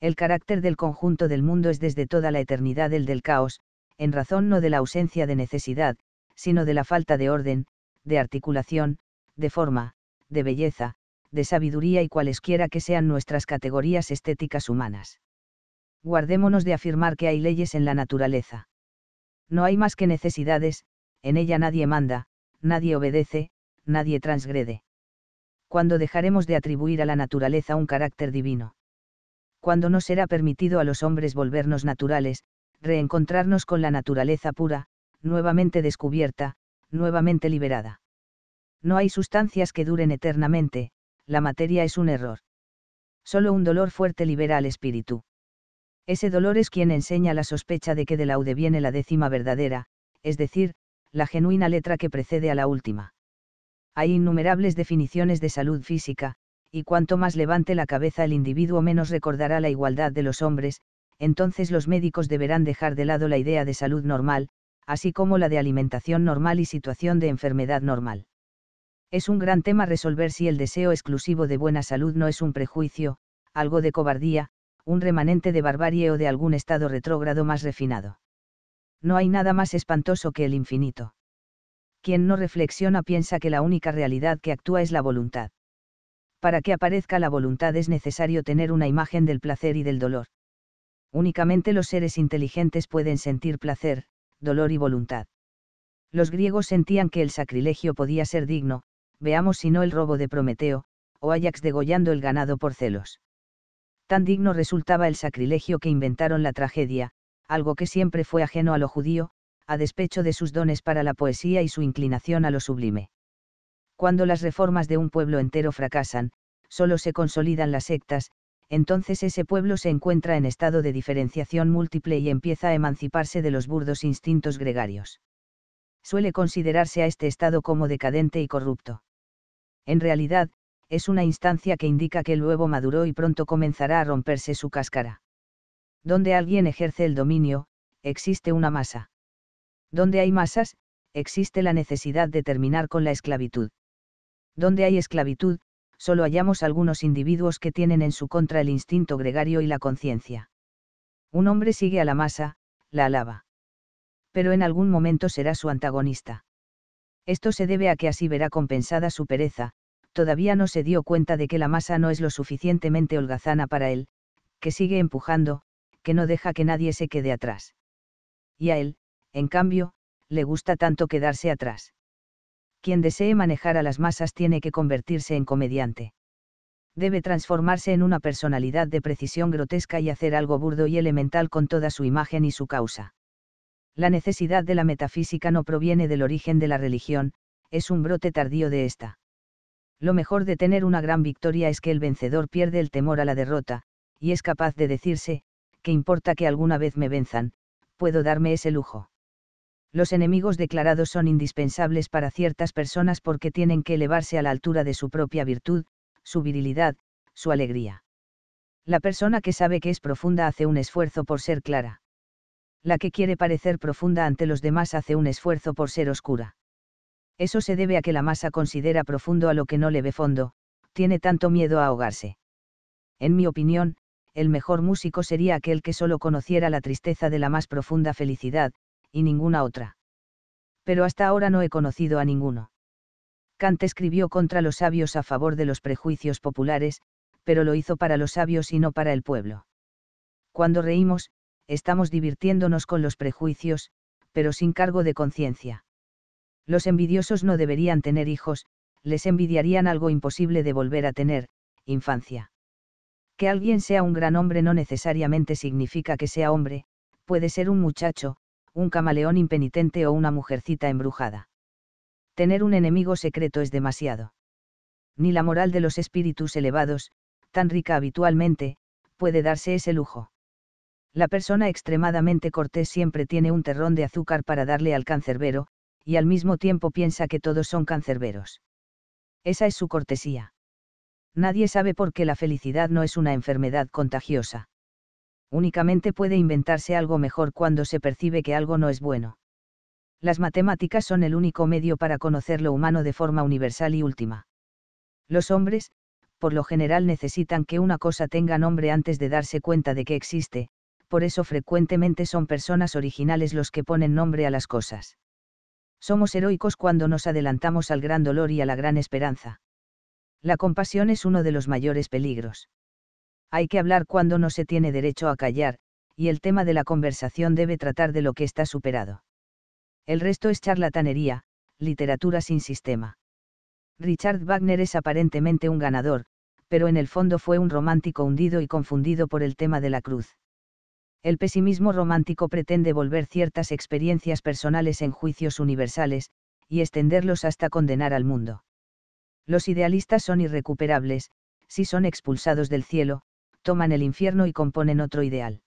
El carácter del conjunto del mundo es desde toda la eternidad el del caos, en razón no de la ausencia de necesidad, sino de la falta de orden, de articulación, de forma, de belleza, de sabiduría y cualesquiera que sean nuestras categorías estéticas humanas. Guardémonos de afirmar que hay leyes en la naturaleza. No hay más que necesidades, en ella nadie manda, nadie obedece, nadie transgrede. Cuando dejaremos de atribuir a la naturaleza un carácter divino. Cuando no será permitido a los hombres volvernos naturales, reencontrarnos con la naturaleza pura, nuevamente descubierta, nuevamente liberada. No hay sustancias que duren eternamente, la materia es un error. Solo un dolor fuerte libera al espíritu. Ese dolor es quien enseña la sospecha de que de laude viene la décima verdadera, es decir, la genuina letra que precede a la última hay innumerables definiciones de salud física, y cuanto más levante la cabeza el individuo menos recordará la igualdad de los hombres, entonces los médicos deberán dejar de lado la idea de salud normal, así como la de alimentación normal y situación de enfermedad normal. Es un gran tema resolver si el deseo exclusivo de buena salud no es un prejuicio, algo de cobardía, un remanente de barbarie o de algún estado retrógrado más refinado. No hay nada más espantoso que el infinito quien no reflexiona piensa que la única realidad que actúa es la voluntad. Para que aparezca la voluntad es necesario tener una imagen del placer y del dolor. Únicamente los seres inteligentes pueden sentir placer, dolor y voluntad. Los griegos sentían que el sacrilegio podía ser digno, veamos si no el robo de Prometeo, o Ajax degollando el ganado por celos. Tan digno resultaba el sacrilegio que inventaron la tragedia, algo que siempre fue ajeno a lo judío, a despecho de sus dones para la poesía y su inclinación a lo sublime. Cuando las reformas de un pueblo entero fracasan, solo se consolidan las sectas, entonces ese pueblo se encuentra en estado de diferenciación múltiple y empieza a emanciparse de los burdos instintos gregarios. Suele considerarse a este estado como decadente y corrupto. En realidad, es una instancia que indica que el huevo maduró y pronto comenzará a romperse su cáscara. Donde alguien ejerce el dominio, existe una masa. Donde hay masas, existe la necesidad de terminar con la esclavitud. Donde hay esclavitud, solo hallamos algunos individuos que tienen en su contra el instinto gregario y la conciencia. Un hombre sigue a la masa, la alaba. Pero en algún momento será su antagonista. Esto se debe a que así verá compensada su pereza, todavía no se dio cuenta de que la masa no es lo suficientemente holgazana para él, que sigue empujando, que no deja que nadie se quede atrás. Y a él, en cambio, le gusta tanto quedarse atrás. Quien desee manejar a las masas tiene que convertirse en comediante. Debe transformarse en una personalidad de precisión grotesca y hacer algo burdo y elemental con toda su imagen y su causa. La necesidad de la metafísica no proviene del origen de la religión, es un brote tardío de esta. Lo mejor de tener una gran victoria es que el vencedor pierde el temor a la derrota, y es capaz de decirse, que importa que alguna vez me venzan, puedo darme ese lujo los enemigos declarados son indispensables para ciertas personas porque tienen que elevarse a la altura de su propia virtud, su virilidad, su alegría. La persona que sabe que es profunda hace un esfuerzo por ser clara. La que quiere parecer profunda ante los demás hace un esfuerzo por ser oscura. Eso se debe a que la masa considera profundo a lo que no le ve fondo, tiene tanto miedo a ahogarse. En mi opinión, el mejor músico sería aquel que solo conociera la tristeza de la más profunda felicidad, y ninguna otra. Pero hasta ahora no he conocido a ninguno. Kant escribió contra los sabios a favor de los prejuicios populares, pero lo hizo para los sabios y no para el pueblo. Cuando reímos, estamos divirtiéndonos con los prejuicios, pero sin cargo de conciencia. Los envidiosos no deberían tener hijos, les envidiarían algo imposible de volver a tener, infancia. Que alguien sea un gran hombre no necesariamente significa que sea hombre, puede ser un muchacho, un camaleón impenitente o una mujercita embrujada. Tener un enemigo secreto es demasiado. Ni la moral de los espíritus elevados, tan rica habitualmente, puede darse ese lujo. La persona extremadamente cortés siempre tiene un terrón de azúcar para darle al cancerbero, y al mismo tiempo piensa que todos son cancerberos. Esa es su cortesía. Nadie sabe por qué la felicidad no es una enfermedad contagiosa únicamente puede inventarse algo mejor cuando se percibe que algo no es bueno. Las matemáticas son el único medio para conocer lo humano de forma universal y última. Los hombres, por lo general necesitan que una cosa tenga nombre antes de darse cuenta de que existe, por eso frecuentemente son personas originales los que ponen nombre a las cosas. Somos heroicos cuando nos adelantamos al gran dolor y a la gran esperanza. La compasión es uno de los mayores peligros. Hay que hablar cuando no se tiene derecho a callar, y el tema de la conversación debe tratar de lo que está superado. El resto es charlatanería, literatura sin sistema. Richard Wagner es aparentemente un ganador, pero en el fondo fue un romántico hundido y confundido por el tema de la cruz. El pesimismo romántico pretende volver ciertas experiencias personales en juicios universales, y extenderlos hasta condenar al mundo. Los idealistas son irrecuperables, si son expulsados del cielo, toman el infierno y componen otro ideal.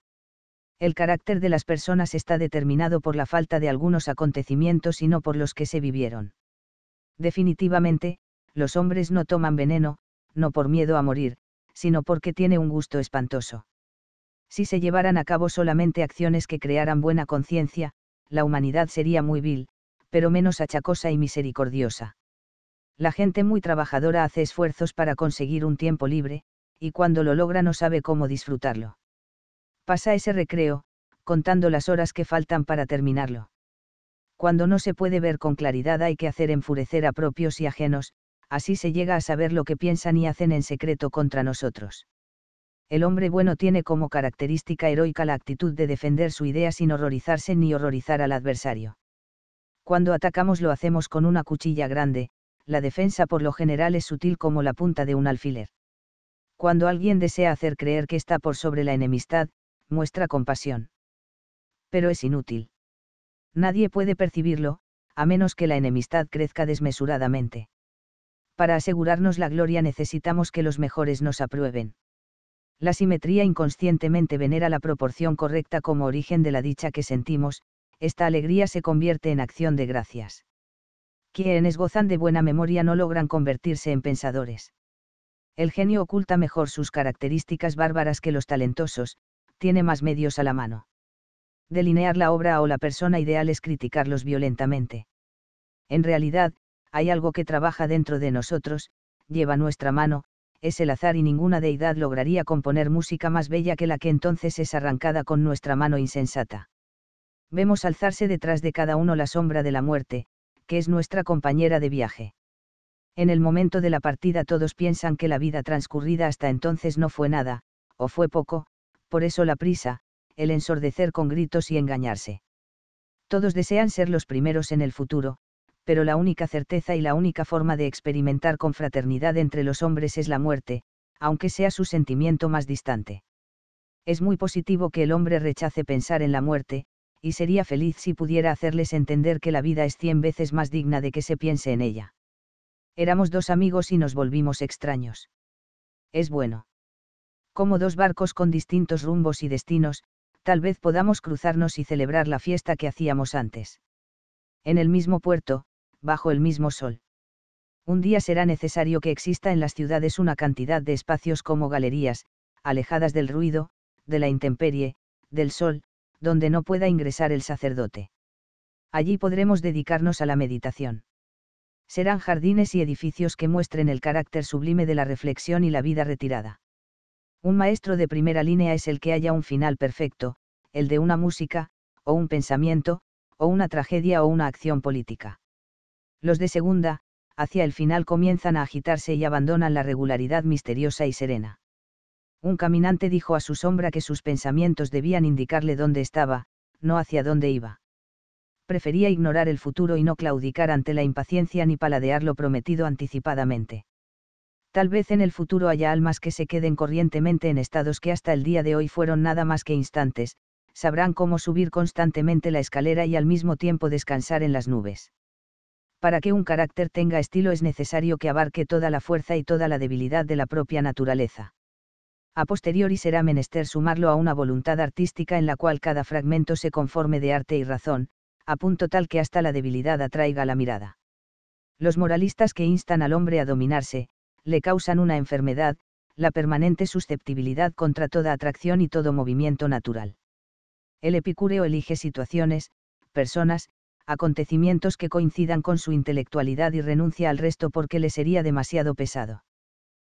El carácter de las personas está determinado por la falta de algunos acontecimientos y no por los que se vivieron. Definitivamente, los hombres no toman veneno, no por miedo a morir, sino porque tiene un gusto espantoso. Si se llevaran a cabo solamente acciones que crearan buena conciencia, la humanidad sería muy vil, pero menos achacosa y misericordiosa. La gente muy trabajadora hace esfuerzos para conseguir un tiempo libre, y cuando lo logra no sabe cómo disfrutarlo. Pasa ese recreo, contando las horas que faltan para terminarlo. Cuando no se puede ver con claridad hay que hacer enfurecer a propios y ajenos, así se llega a saber lo que piensan y hacen en secreto contra nosotros. El hombre bueno tiene como característica heroica la actitud de defender su idea sin horrorizarse ni horrorizar al adversario. Cuando atacamos lo hacemos con una cuchilla grande, la defensa por lo general es sutil como la punta de un alfiler. Cuando alguien desea hacer creer que está por sobre la enemistad, muestra compasión. Pero es inútil. Nadie puede percibirlo, a menos que la enemistad crezca desmesuradamente. Para asegurarnos la gloria necesitamos que los mejores nos aprueben. La simetría inconscientemente venera la proporción correcta como origen de la dicha que sentimos, esta alegría se convierte en acción de gracias. Quienes gozan de buena memoria no logran convertirse en pensadores. El genio oculta mejor sus características bárbaras que los talentosos, tiene más medios a la mano. Delinear la obra o la persona ideal es criticarlos violentamente. En realidad, hay algo que trabaja dentro de nosotros, lleva nuestra mano, es el azar y ninguna deidad lograría componer música más bella que la que entonces es arrancada con nuestra mano insensata. Vemos alzarse detrás de cada uno la sombra de la muerte, que es nuestra compañera de viaje en el momento de la partida todos piensan que la vida transcurrida hasta entonces no fue nada, o fue poco, por eso la prisa, el ensordecer con gritos y engañarse. Todos desean ser los primeros en el futuro, pero la única certeza y la única forma de experimentar con fraternidad entre los hombres es la muerte, aunque sea su sentimiento más distante. Es muy positivo que el hombre rechace pensar en la muerte, y sería feliz si pudiera hacerles entender que la vida es cien veces más digna de que se piense en ella éramos dos amigos y nos volvimos extraños. Es bueno. Como dos barcos con distintos rumbos y destinos, tal vez podamos cruzarnos y celebrar la fiesta que hacíamos antes. En el mismo puerto, bajo el mismo sol. Un día será necesario que exista en las ciudades una cantidad de espacios como galerías, alejadas del ruido, de la intemperie, del sol, donde no pueda ingresar el sacerdote. Allí podremos dedicarnos a la meditación serán jardines y edificios que muestren el carácter sublime de la reflexión y la vida retirada. Un maestro de primera línea es el que haya un final perfecto, el de una música, o un pensamiento, o una tragedia o una acción política. Los de segunda, hacia el final comienzan a agitarse y abandonan la regularidad misteriosa y serena. Un caminante dijo a su sombra que sus pensamientos debían indicarle dónde estaba, no hacia dónde iba prefería ignorar el futuro y no claudicar ante la impaciencia ni paladear lo prometido anticipadamente. Tal vez en el futuro haya almas que se queden corrientemente en estados que hasta el día de hoy fueron nada más que instantes, sabrán cómo subir constantemente la escalera y al mismo tiempo descansar en las nubes. Para que un carácter tenga estilo es necesario que abarque toda la fuerza y toda la debilidad de la propia naturaleza. A posteriori será menester sumarlo a una voluntad artística en la cual cada fragmento se conforme de arte y razón, a punto tal que hasta la debilidad atraiga la mirada. Los moralistas que instan al hombre a dominarse, le causan una enfermedad, la permanente susceptibilidad contra toda atracción y todo movimiento natural. El epicúreo elige situaciones, personas, acontecimientos que coincidan con su intelectualidad y renuncia al resto porque le sería demasiado pesado.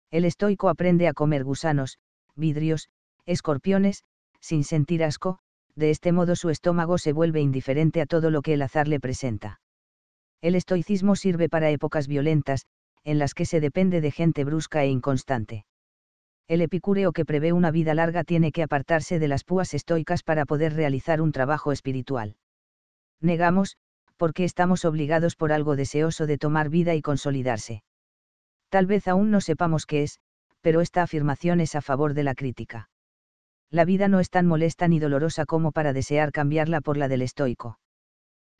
El estoico aprende a comer gusanos, vidrios, escorpiones, sin sentir asco, de este modo su estómago se vuelve indiferente a todo lo que el azar le presenta. El estoicismo sirve para épocas violentas, en las que se depende de gente brusca e inconstante. El epicúreo que prevé una vida larga tiene que apartarse de las púas estoicas para poder realizar un trabajo espiritual. Negamos, porque estamos obligados por algo deseoso de tomar vida y consolidarse. Tal vez aún no sepamos qué es, pero esta afirmación es a favor de la crítica la vida no es tan molesta ni dolorosa como para desear cambiarla por la del estoico.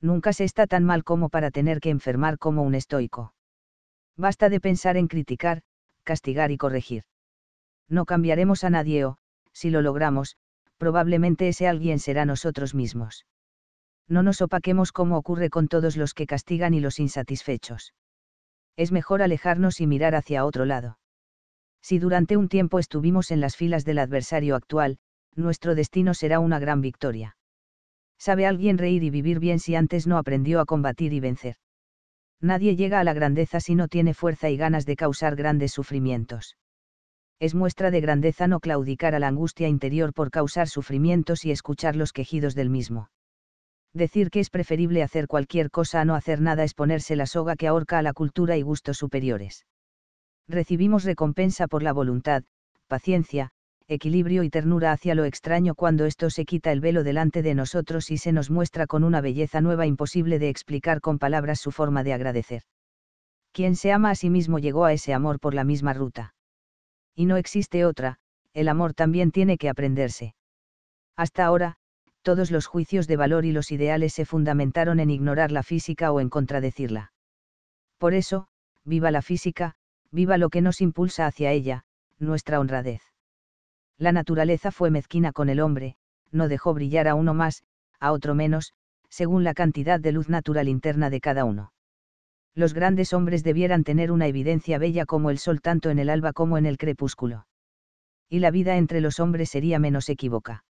Nunca se está tan mal como para tener que enfermar como un estoico. Basta de pensar en criticar, castigar y corregir. No cambiaremos a nadie o, si lo logramos, probablemente ese alguien será nosotros mismos. No nos opaquemos como ocurre con todos los que castigan y los insatisfechos. Es mejor alejarnos y mirar hacia otro lado. Si durante un tiempo estuvimos en las filas del adversario actual, nuestro destino será una gran victoria. ¿Sabe alguien reír y vivir bien si antes no aprendió a combatir y vencer? Nadie llega a la grandeza si no tiene fuerza y ganas de causar grandes sufrimientos. Es muestra de grandeza no claudicar a la angustia interior por causar sufrimientos y escuchar los quejidos del mismo. Decir que es preferible hacer cualquier cosa a no hacer nada es ponerse la soga que ahorca a la cultura y gustos superiores recibimos recompensa por la voluntad, paciencia, equilibrio y ternura hacia lo extraño cuando esto se quita el velo delante de nosotros y se nos muestra con una belleza nueva imposible de explicar con palabras su forma de agradecer. Quien se ama a sí mismo llegó a ese amor por la misma ruta. Y no existe otra, el amor también tiene que aprenderse. Hasta ahora, todos los juicios de valor y los ideales se fundamentaron en ignorar la física o en contradecirla. Por eso, viva la física, viva lo que nos impulsa hacia ella, nuestra honradez. La naturaleza fue mezquina con el hombre, no dejó brillar a uno más, a otro menos, según la cantidad de luz natural interna de cada uno. Los grandes hombres debieran tener una evidencia bella como el sol tanto en el alba como en el crepúsculo. Y la vida entre los hombres sería menos equívoca.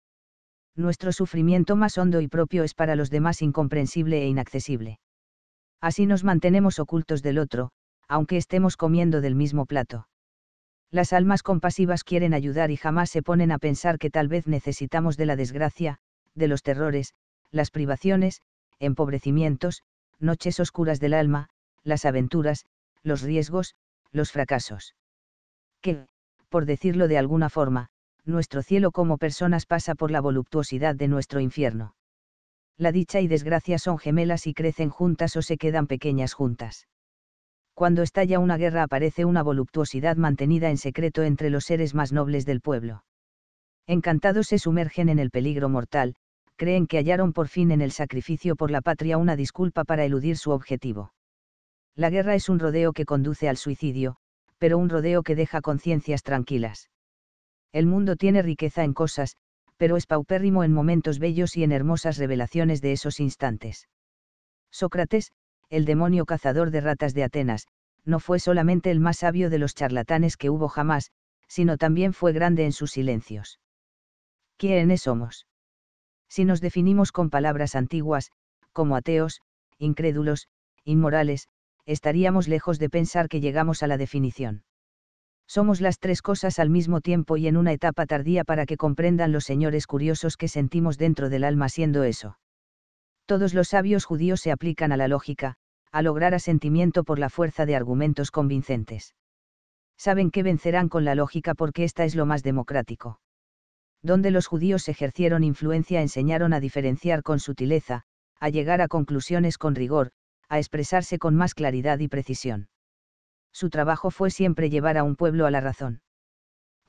Nuestro sufrimiento más hondo y propio es para los demás incomprensible e inaccesible. Así nos mantenemos ocultos del otro, aunque estemos comiendo del mismo plato. Las almas compasivas quieren ayudar y jamás se ponen a pensar que tal vez necesitamos de la desgracia, de los terrores, las privaciones, empobrecimientos, noches oscuras del alma, las aventuras, los riesgos, los fracasos. Que, por decirlo de alguna forma, nuestro cielo como personas pasa por la voluptuosidad de nuestro infierno. La dicha y desgracia son gemelas y crecen juntas o se quedan pequeñas juntas cuando estalla una guerra aparece una voluptuosidad mantenida en secreto entre los seres más nobles del pueblo. Encantados se sumergen en el peligro mortal, creen que hallaron por fin en el sacrificio por la patria una disculpa para eludir su objetivo. La guerra es un rodeo que conduce al suicidio, pero un rodeo que deja conciencias tranquilas. El mundo tiene riqueza en cosas, pero es paupérrimo en momentos bellos y en hermosas revelaciones de esos instantes. Sócrates, el demonio cazador de ratas de Atenas, no fue solamente el más sabio de los charlatanes que hubo jamás, sino también fue grande en sus silencios. ¿Quiénes somos? Si nos definimos con palabras antiguas, como ateos, incrédulos, inmorales, estaríamos lejos de pensar que llegamos a la definición. Somos las tres cosas al mismo tiempo y en una etapa tardía para que comprendan los señores curiosos que sentimos dentro del alma siendo eso. Todos los sabios judíos se aplican a la lógica, a lograr asentimiento por la fuerza de argumentos convincentes. Saben que vencerán con la lógica porque esta es lo más democrático. Donde los judíos ejercieron influencia enseñaron a diferenciar con sutileza, a llegar a conclusiones con rigor, a expresarse con más claridad y precisión. Su trabajo fue siempre llevar a un pueblo a la razón.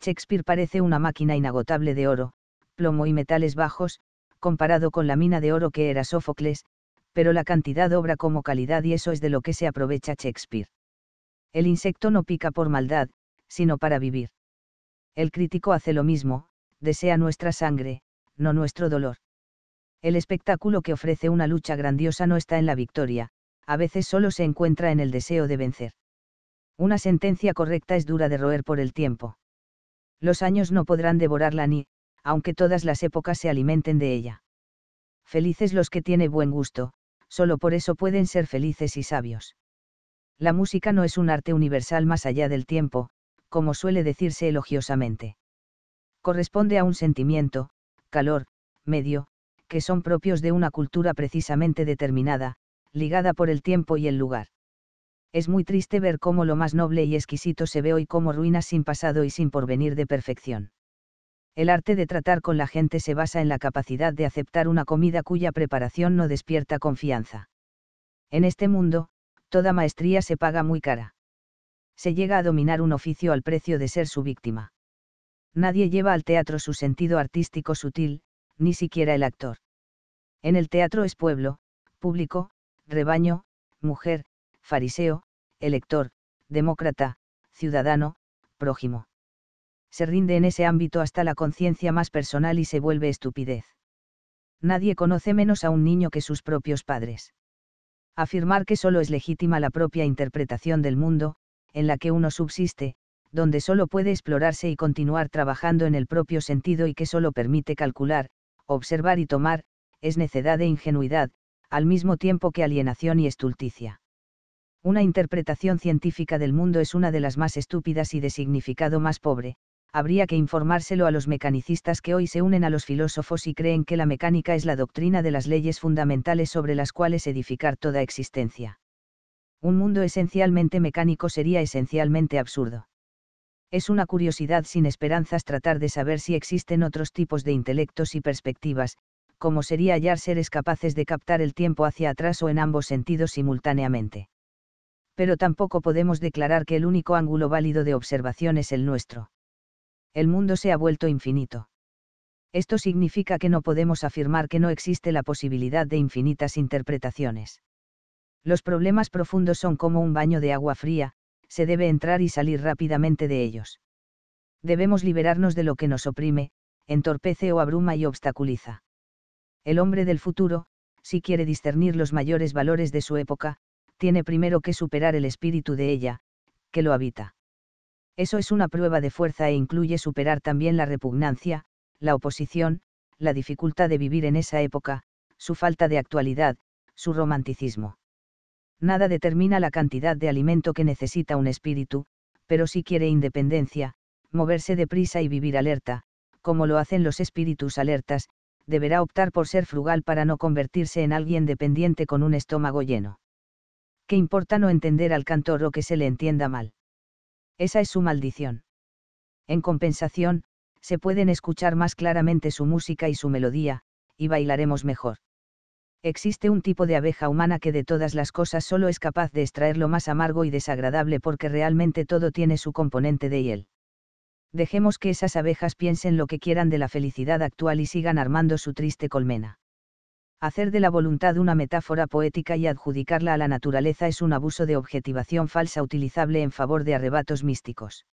Shakespeare parece una máquina inagotable de oro, plomo y metales bajos, comparado con la mina de oro que era Sófocles, pero la cantidad obra como calidad y eso es de lo que se aprovecha Shakespeare. El insecto no pica por maldad, sino para vivir. El crítico hace lo mismo, desea nuestra sangre, no nuestro dolor. El espectáculo que ofrece una lucha grandiosa no está en la victoria, a veces solo se encuentra en el deseo de vencer. Una sentencia correcta es dura de roer por el tiempo. Los años no podrán devorarla ni, aunque todas las épocas se alimenten de ella. Felices los que tiene buen gusto, solo por eso pueden ser felices y sabios. La música no es un arte universal más allá del tiempo, como suele decirse elogiosamente. Corresponde a un sentimiento, calor, medio, que son propios de una cultura precisamente determinada, ligada por el tiempo y el lugar. Es muy triste ver cómo lo más noble y exquisito se ve hoy como ruinas sin pasado y sin porvenir de perfección. El arte de tratar con la gente se basa en la capacidad de aceptar una comida cuya preparación no despierta confianza. En este mundo, toda maestría se paga muy cara. Se llega a dominar un oficio al precio de ser su víctima. Nadie lleva al teatro su sentido artístico sutil, ni siquiera el actor. En el teatro es pueblo, público, rebaño, mujer, fariseo, elector, demócrata, ciudadano, prójimo se rinde en ese ámbito hasta la conciencia más personal y se vuelve estupidez. Nadie conoce menos a un niño que sus propios padres. Afirmar que solo es legítima la propia interpretación del mundo, en la que uno subsiste, donde solo puede explorarse y continuar trabajando en el propio sentido y que solo permite calcular, observar y tomar, es necedad e ingenuidad, al mismo tiempo que alienación y estulticia. Una interpretación científica del mundo es una de las más estúpidas y de significado más pobre, habría que informárselo a los mecanicistas que hoy se unen a los filósofos y creen que la mecánica es la doctrina de las leyes fundamentales sobre las cuales edificar toda existencia. Un mundo esencialmente mecánico sería esencialmente absurdo. Es una curiosidad sin esperanzas tratar de saber si existen otros tipos de intelectos y perspectivas, como sería hallar seres capaces de captar el tiempo hacia atrás o en ambos sentidos simultáneamente. Pero tampoco podemos declarar que el único ángulo válido de observación es el nuestro el mundo se ha vuelto infinito. Esto significa que no podemos afirmar que no existe la posibilidad de infinitas interpretaciones. Los problemas profundos son como un baño de agua fría, se debe entrar y salir rápidamente de ellos. Debemos liberarnos de lo que nos oprime, entorpece o abruma y obstaculiza. El hombre del futuro, si quiere discernir los mayores valores de su época, tiene primero que superar el espíritu de ella, que lo habita. Eso es una prueba de fuerza e incluye superar también la repugnancia, la oposición, la dificultad de vivir en esa época, su falta de actualidad, su romanticismo. Nada determina la cantidad de alimento que necesita un espíritu, pero si quiere independencia, moverse deprisa y vivir alerta, como lo hacen los espíritus alertas, deberá optar por ser frugal para no convertirse en alguien dependiente con un estómago lleno. ¿Qué importa no entender al cantor o que se le entienda mal? Esa es su maldición. En compensación, se pueden escuchar más claramente su música y su melodía, y bailaremos mejor. Existe un tipo de abeja humana que de todas las cosas solo es capaz de extraer lo más amargo y desagradable porque realmente todo tiene su componente de hiel. Dejemos que esas abejas piensen lo que quieran de la felicidad actual y sigan armando su triste colmena hacer de la voluntad una metáfora poética y adjudicarla a la naturaleza es un abuso de objetivación falsa utilizable en favor de arrebatos místicos.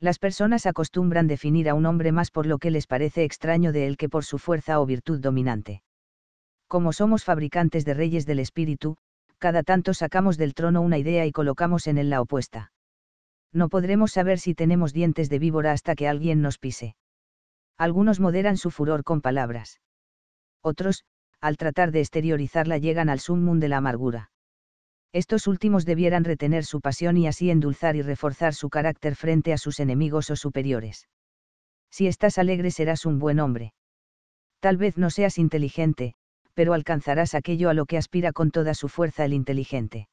Las personas acostumbran definir a un hombre más por lo que les parece extraño de él que por su fuerza o virtud dominante. Como somos fabricantes de reyes del espíritu, cada tanto sacamos del trono una idea y colocamos en él la opuesta. No podremos saber si tenemos dientes de víbora hasta que alguien nos pise. Algunos moderan su furor con palabras. Otros, al tratar de exteriorizarla llegan al summum de la amargura. Estos últimos debieran retener su pasión y así endulzar y reforzar su carácter frente a sus enemigos o superiores. Si estás alegre serás un buen hombre. Tal vez no seas inteligente, pero alcanzarás aquello a lo que aspira con toda su fuerza el inteligente.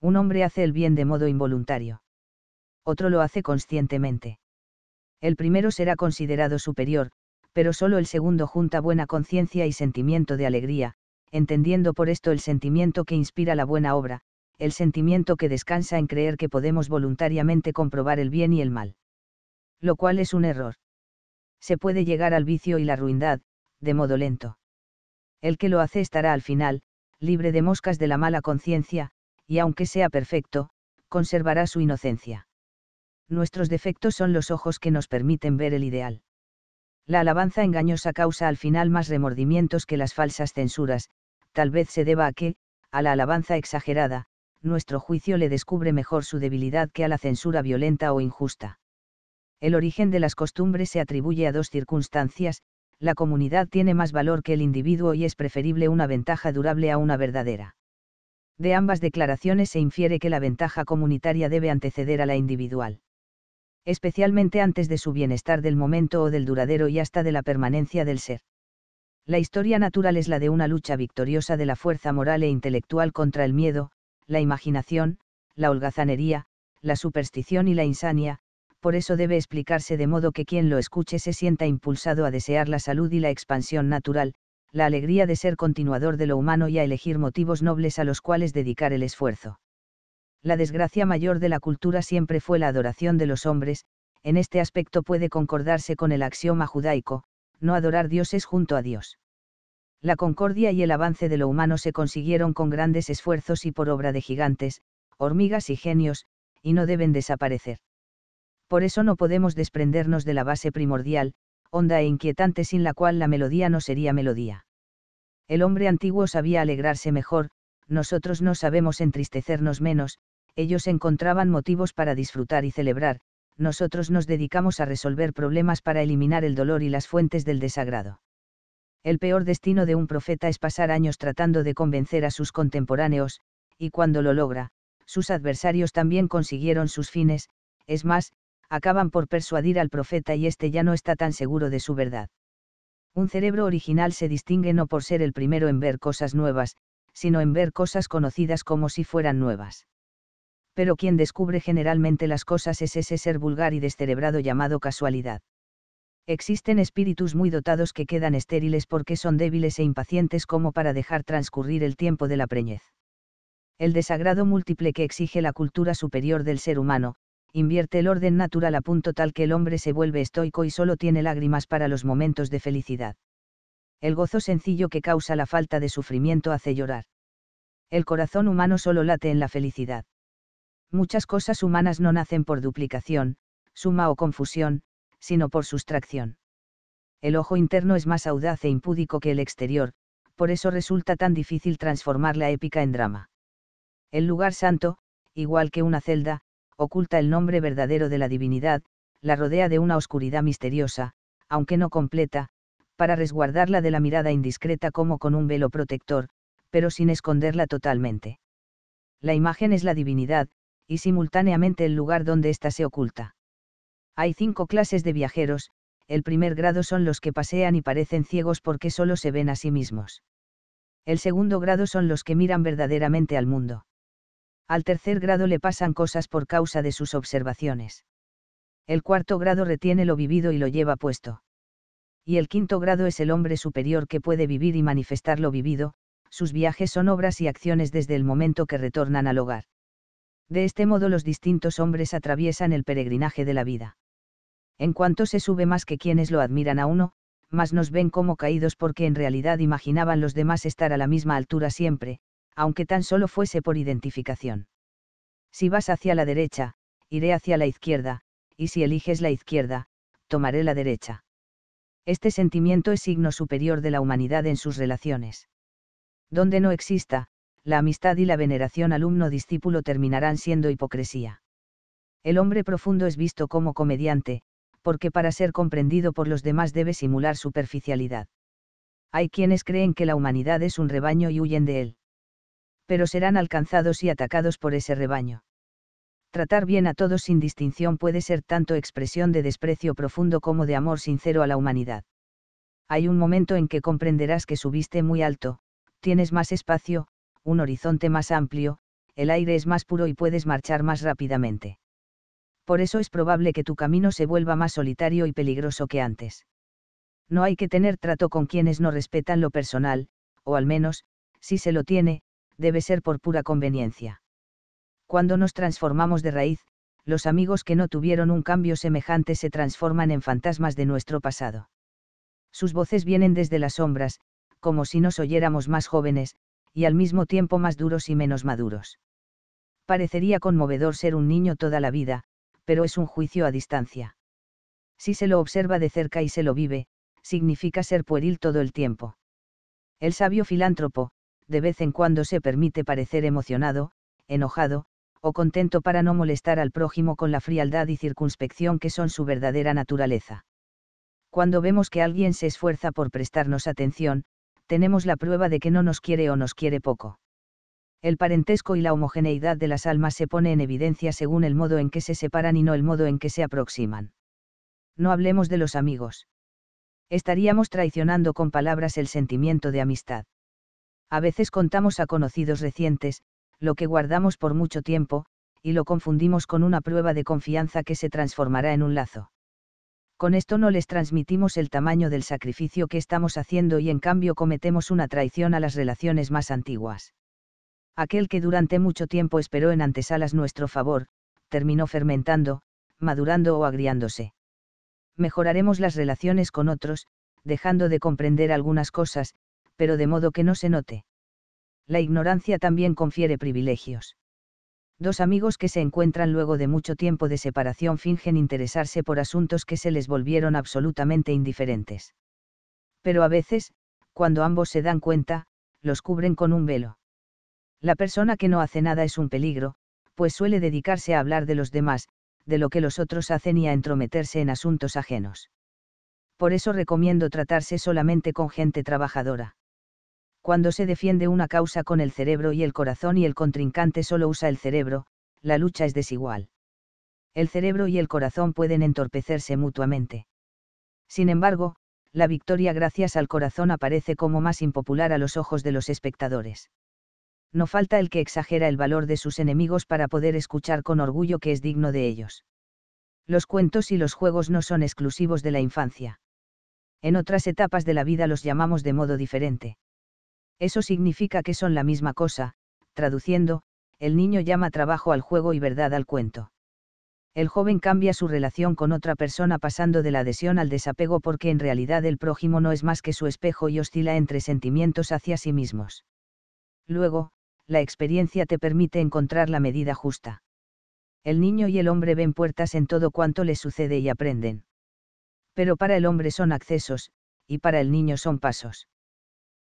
Un hombre hace el bien de modo involuntario. Otro lo hace conscientemente. El primero será considerado superior, pero solo el segundo junta buena conciencia y sentimiento de alegría, entendiendo por esto el sentimiento que inspira la buena obra, el sentimiento que descansa en creer que podemos voluntariamente comprobar el bien y el mal. Lo cual es un error. Se puede llegar al vicio y la ruindad, de modo lento. El que lo hace estará al final, libre de moscas de la mala conciencia, y aunque sea perfecto, conservará su inocencia. Nuestros defectos son los ojos que nos permiten ver el ideal. La alabanza engañosa causa al final más remordimientos que las falsas censuras, tal vez se deba a que, a la alabanza exagerada, nuestro juicio le descubre mejor su debilidad que a la censura violenta o injusta. El origen de las costumbres se atribuye a dos circunstancias, la comunidad tiene más valor que el individuo y es preferible una ventaja durable a una verdadera. De ambas declaraciones se infiere que la ventaja comunitaria debe anteceder a la individual especialmente antes de su bienestar del momento o del duradero y hasta de la permanencia del ser. La historia natural es la de una lucha victoriosa de la fuerza moral e intelectual contra el miedo, la imaginación, la holgazanería, la superstición y la insania, por eso debe explicarse de modo que quien lo escuche se sienta impulsado a desear la salud y la expansión natural, la alegría de ser continuador de lo humano y a elegir motivos nobles a los cuales dedicar el esfuerzo la desgracia mayor de la cultura siempre fue la adoración de los hombres, en este aspecto puede concordarse con el axioma judaico, no adorar dioses junto a Dios. La concordia y el avance de lo humano se consiguieron con grandes esfuerzos y por obra de gigantes, hormigas y genios, y no deben desaparecer. Por eso no podemos desprendernos de la base primordial, honda e inquietante sin la cual la melodía no sería melodía. El hombre antiguo sabía alegrarse mejor, nosotros no sabemos entristecernos menos, ellos encontraban motivos para disfrutar y celebrar, nosotros nos dedicamos a resolver problemas para eliminar el dolor y las fuentes del desagrado. El peor destino de un profeta es pasar años tratando de convencer a sus contemporáneos, y cuando lo logra, sus adversarios también consiguieron sus fines, es más, acaban por persuadir al profeta y éste ya no está tan seguro de su verdad. Un cerebro original se distingue no por ser el primero en ver cosas nuevas, sino en ver cosas conocidas como si fueran nuevas pero quien descubre generalmente las cosas es ese ser vulgar y descerebrado llamado casualidad. Existen espíritus muy dotados que quedan estériles porque son débiles e impacientes como para dejar transcurrir el tiempo de la preñez. El desagrado múltiple que exige la cultura superior del ser humano, invierte el orden natural a punto tal que el hombre se vuelve estoico y solo tiene lágrimas para los momentos de felicidad. El gozo sencillo que causa la falta de sufrimiento hace llorar. El corazón humano solo late en la felicidad muchas cosas humanas no nacen por duplicación, suma o confusión, sino por sustracción. El ojo interno es más audaz e impúdico que el exterior, por eso resulta tan difícil transformar la épica en drama. El lugar santo, igual que una celda, oculta el nombre verdadero de la divinidad, la rodea de una oscuridad misteriosa, aunque no completa, para resguardarla de la mirada indiscreta como con un velo protector, pero sin esconderla totalmente. La imagen es la divinidad, y simultáneamente el lugar donde ésta se oculta. Hay cinco clases de viajeros, el primer grado son los que pasean y parecen ciegos porque solo se ven a sí mismos. El segundo grado son los que miran verdaderamente al mundo. Al tercer grado le pasan cosas por causa de sus observaciones. El cuarto grado retiene lo vivido y lo lleva puesto. Y el quinto grado es el hombre superior que puede vivir y manifestar lo vivido, sus viajes son obras y acciones desde el momento que retornan al hogar. De este modo los distintos hombres atraviesan el peregrinaje de la vida. En cuanto se sube más que quienes lo admiran a uno, más nos ven como caídos porque en realidad imaginaban los demás estar a la misma altura siempre, aunque tan solo fuese por identificación. Si vas hacia la derecha, iré hacia la izquierda, y si eliges la izquierda, tomaré la derecha. Este sentimiento es signo superior de la humanidad en sus relaciones. Donde no exista, la amistad y la veneración alumno-discípulo terminarán siendo hipocresía. El hombre profundo es visto como comediante, porque para ser comprendido por los demás debe simular superficialidad. Hay quienes creen que la humanidad es un rebaño y huyen de él. Pero serán alcanzados y atacados por ese rebaño. Tratar bien a todos sin distinción puede ser tanto expresión de desprecio profundo como de amor sincero a la humanidad. Hay un momento en que comprenderás que subiste muy alto, tienes más espacio, un horizonte más amplio, el aire es más puro y puedes marchar más rápidamente. Por eso es probable que tu camino se vuelva más solitario y peligroso que antes. No hay que tener trato con quienes no respetan lo personal, o al menos, si se lo tiene, debe ser por pura conveniencia. Cuando nos transformamos de raíz, los amigos que no tuvieron un cambio semejante se transforman en fantasmas de nuestro pasado. Sus voces vienen desde las sombras, como si nos oyéramos más jóvenes, y al mismo tiempo más duros y menos maduros. Parecería conmovedor ser un niño toda la vida, pero es un juicio a distancia. Si se lo observa de cerca y se lo vive, significa ser pueril todo el tiempo. El sabio filántropo, de vez en cuando se permite parecer emocionado, enojado, o contento para no molestar al prójimo con la frialdad y circunspección que son su verdadera naturaleza. Cuando vemos que alguien se esfuerza por prestarnos atención, tenemos la prueba de que no nos quiere o nos quiere poco. El parentesco y la homogeneidad de las almas se pone en evidencia según el modo en que se separan y no el modo en que se aproximan. No hablemos de los amigos. Estaríamos traicionando con palabras el sentimiento de amistad. A veces contamos a conocidos recientes, lo que guardamos por mucho tiempo, y lo confundimos con una prueba de confianza que se transformará en un lazo con esto no les transmitimos el tamaño del sacrificio que estamos haciendo y en cambio cometemos una traición a las relaciones más antiguas. Aquel que durante mucho tiempo esperó en antesalas nuestro favor, terminó fermentando, madurando o agriándose. Mejoraremos las relaciones con otros, dejando de comprender algunas cosas, pero de modo que no se note. La ignorancia también confiere privilegios. Dos amigos que se encuentran luego de mucho tiempo de separación fingen interesarse por asuntos que se les volvieron absolutamente indiferentes. Pero a veces, cuando ambos se dan cuenta, los cubren con un velo. La persona que no hace nada es un peligro, pues suele dedicarse a hablar de los demás, de lo que los otros hacen y a entrometerse en asuntos ajenos. Por eso recomiendo tratarse solamente con gente trabajadora cuando se defiende una causa con el cerebro y el corazón y el contrincante solo usa el cerebro, la lucha es desigual. El cerebro y el corazón pueden entorpecerse mutuamente. Sin embargo, la victoria gracias al corazón aparece como más impopular a los ojos de los espectadores. No falta el que exagera el valor de sus enemigos para poder escuchar con orgullo que es digno de ellos. Los cuentos y los juegos no son exclusivos de la infancia. En otras etapas de la vida los llamamos de modo diferente. Eso significa que son la misma cosa, traduciendo, el niño llama trabajo al juego y verdad al cuento. El joven cambia su relación con otra persona pasando de la adhesión al desapego porque en realidad el prójimo no es más que su espejo y oscila entre sentimientos hacia sí mismos. Luego, la experiencia te permite encontrar la medida justa. El niño y el hombre ven puertas en todo cuanto les sucede y aprenden. Pero para el hombre son accesos, y para el niño son pasos.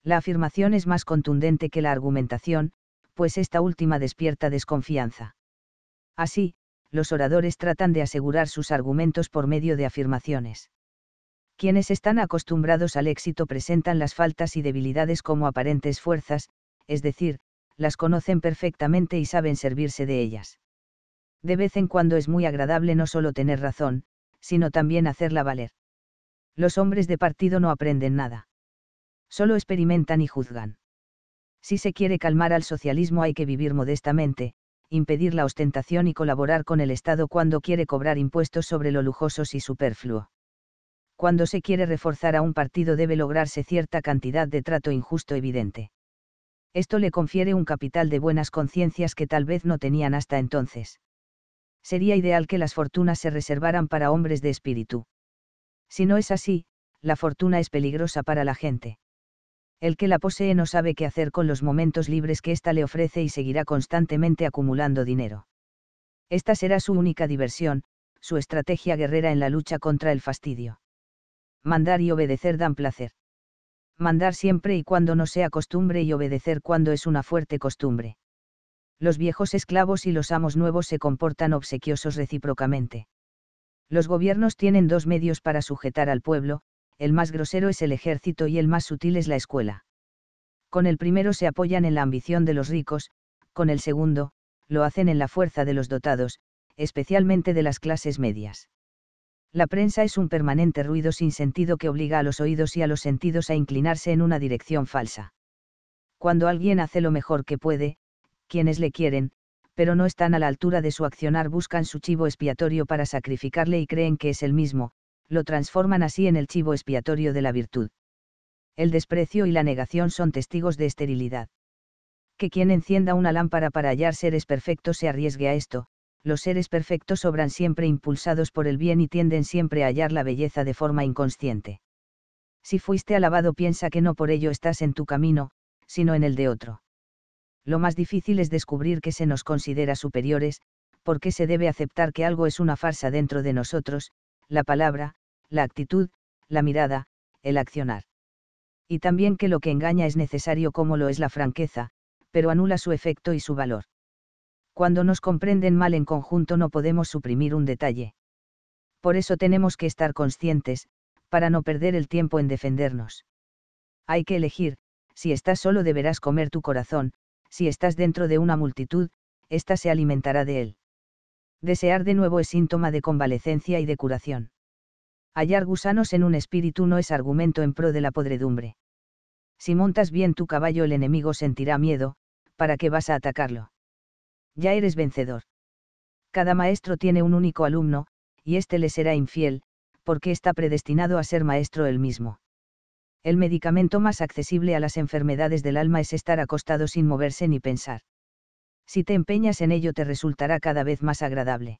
La afirmación es más contundente que la argumentación, pues esta última despierta desconfianza. Así, los oradores tratan de asegurar sus argumentos por medio de afirmaciones. Quienes están acostumbrados al éxito presentan las faltas y debilidades como aparentes fuerzas, es decir, las conocen perfectamente y saben servirse de ellas. De vez en cuando es muy agradable no solo tener razón, sino también hacerla valer. Los hombres de partido no aprenden nada Solo experimentan y juzgan. Si se quiere calmar al socialismo hay que vivir modestamente, impedir la ostentación y colaborar con el Estado cuando quiere cobrar impuestos sobre lo lujosos y superfluo. Cuando se quiere reforzar a un partido debe lograrse cierta cantidad de trato injusto evidente. Esto le confiere un capital de buenas conciencias que tal vez no tenían hasta entonces. Sería ideal que las fortunas se reservaran para hombres de espíritu. Si no es así, la fortuna es peligrosa para la gente. El que la posee no sabe qué hacer con los momentos libres que ésta le ofrece y seguirá constantemente acumulando dinero. Esta será su única diversión, su estrategia guerrera en la lucha contra el fastidio. Mandar y obedecer dan placer. Mandar siempre y cuando no sea costumbre y obedecer cuando es una fuerte costumbre. Los viejos esclavos y los amos nuevos se comportan obsequiosos recíprocamente. Los gobiernos tienen dos medios para sujetar al pueblo, el más grosero es el ejército y el más sutil es la escuela. Con el primero se apoyan en la ambición de los ricos, con el segundo, lo hacen en la fuerza de los dotados, especialmente de las clases medias. La prensa es un permanente ruido sin sentido que obliga a los oídos y a los sentidos a inclinarse en una dirección falsa. Cuando alguien hace lo mejor que puede, quienes le quieren, pero no están a la altura de su accionar buscan su chivo expiatorio para sacrificarle y creen que es el mismo, lo transforman así en el chivo expiatorio de la virtud. El desprecio y la negación son testigos de esterilidad. Que quien encienda una lámpara para hallar seres perfectos se arriesgue a esto, los seres perfectos sobran siempre impulsados por el bien y tienden siempre a hallar la belleza de forma inconsciente. Si fuiste alabado piensa que no por ello estás en tu camino, sino en el de otro. Lo más difícil es descubrir que se nos considera superiores, porque se debe aceptar que algo es una farsa dentro de nosotros, la palabra, la actitud, la mirada, el accionar. Y también que lo que engaña es necesario como lo es la franqueza, pero anula su efecto y su valor. Cuando nos comprenden mal en conjunto no podemos suprimir un detalle. Por eso tenemos que estar conscientes, para no perder el tiempo en defendernos. Hay que elegir, si estás solo deberás comer tu corazón, si estás dentro de una multitud, ésta se alimentará de él. Desear de nuevo es síntoma de convalecencia y de curación. Hallar gusanos en un espíritu no es argumento en pro de la podredumbre. Si montas bien tu caballo el enemigo sentirá miedo, ¿para qué vas a atacarlo? Ya eres vencedor. Cada maestro tiene un único alumno, y éste le será infiel, porque está predestinado a ser maestro él mismo. El medicamento más accesible a las enfermedades del alma es estar acostado sin moverse ni pensar. Si te empeñas en ello te resultará cada vez más agradable.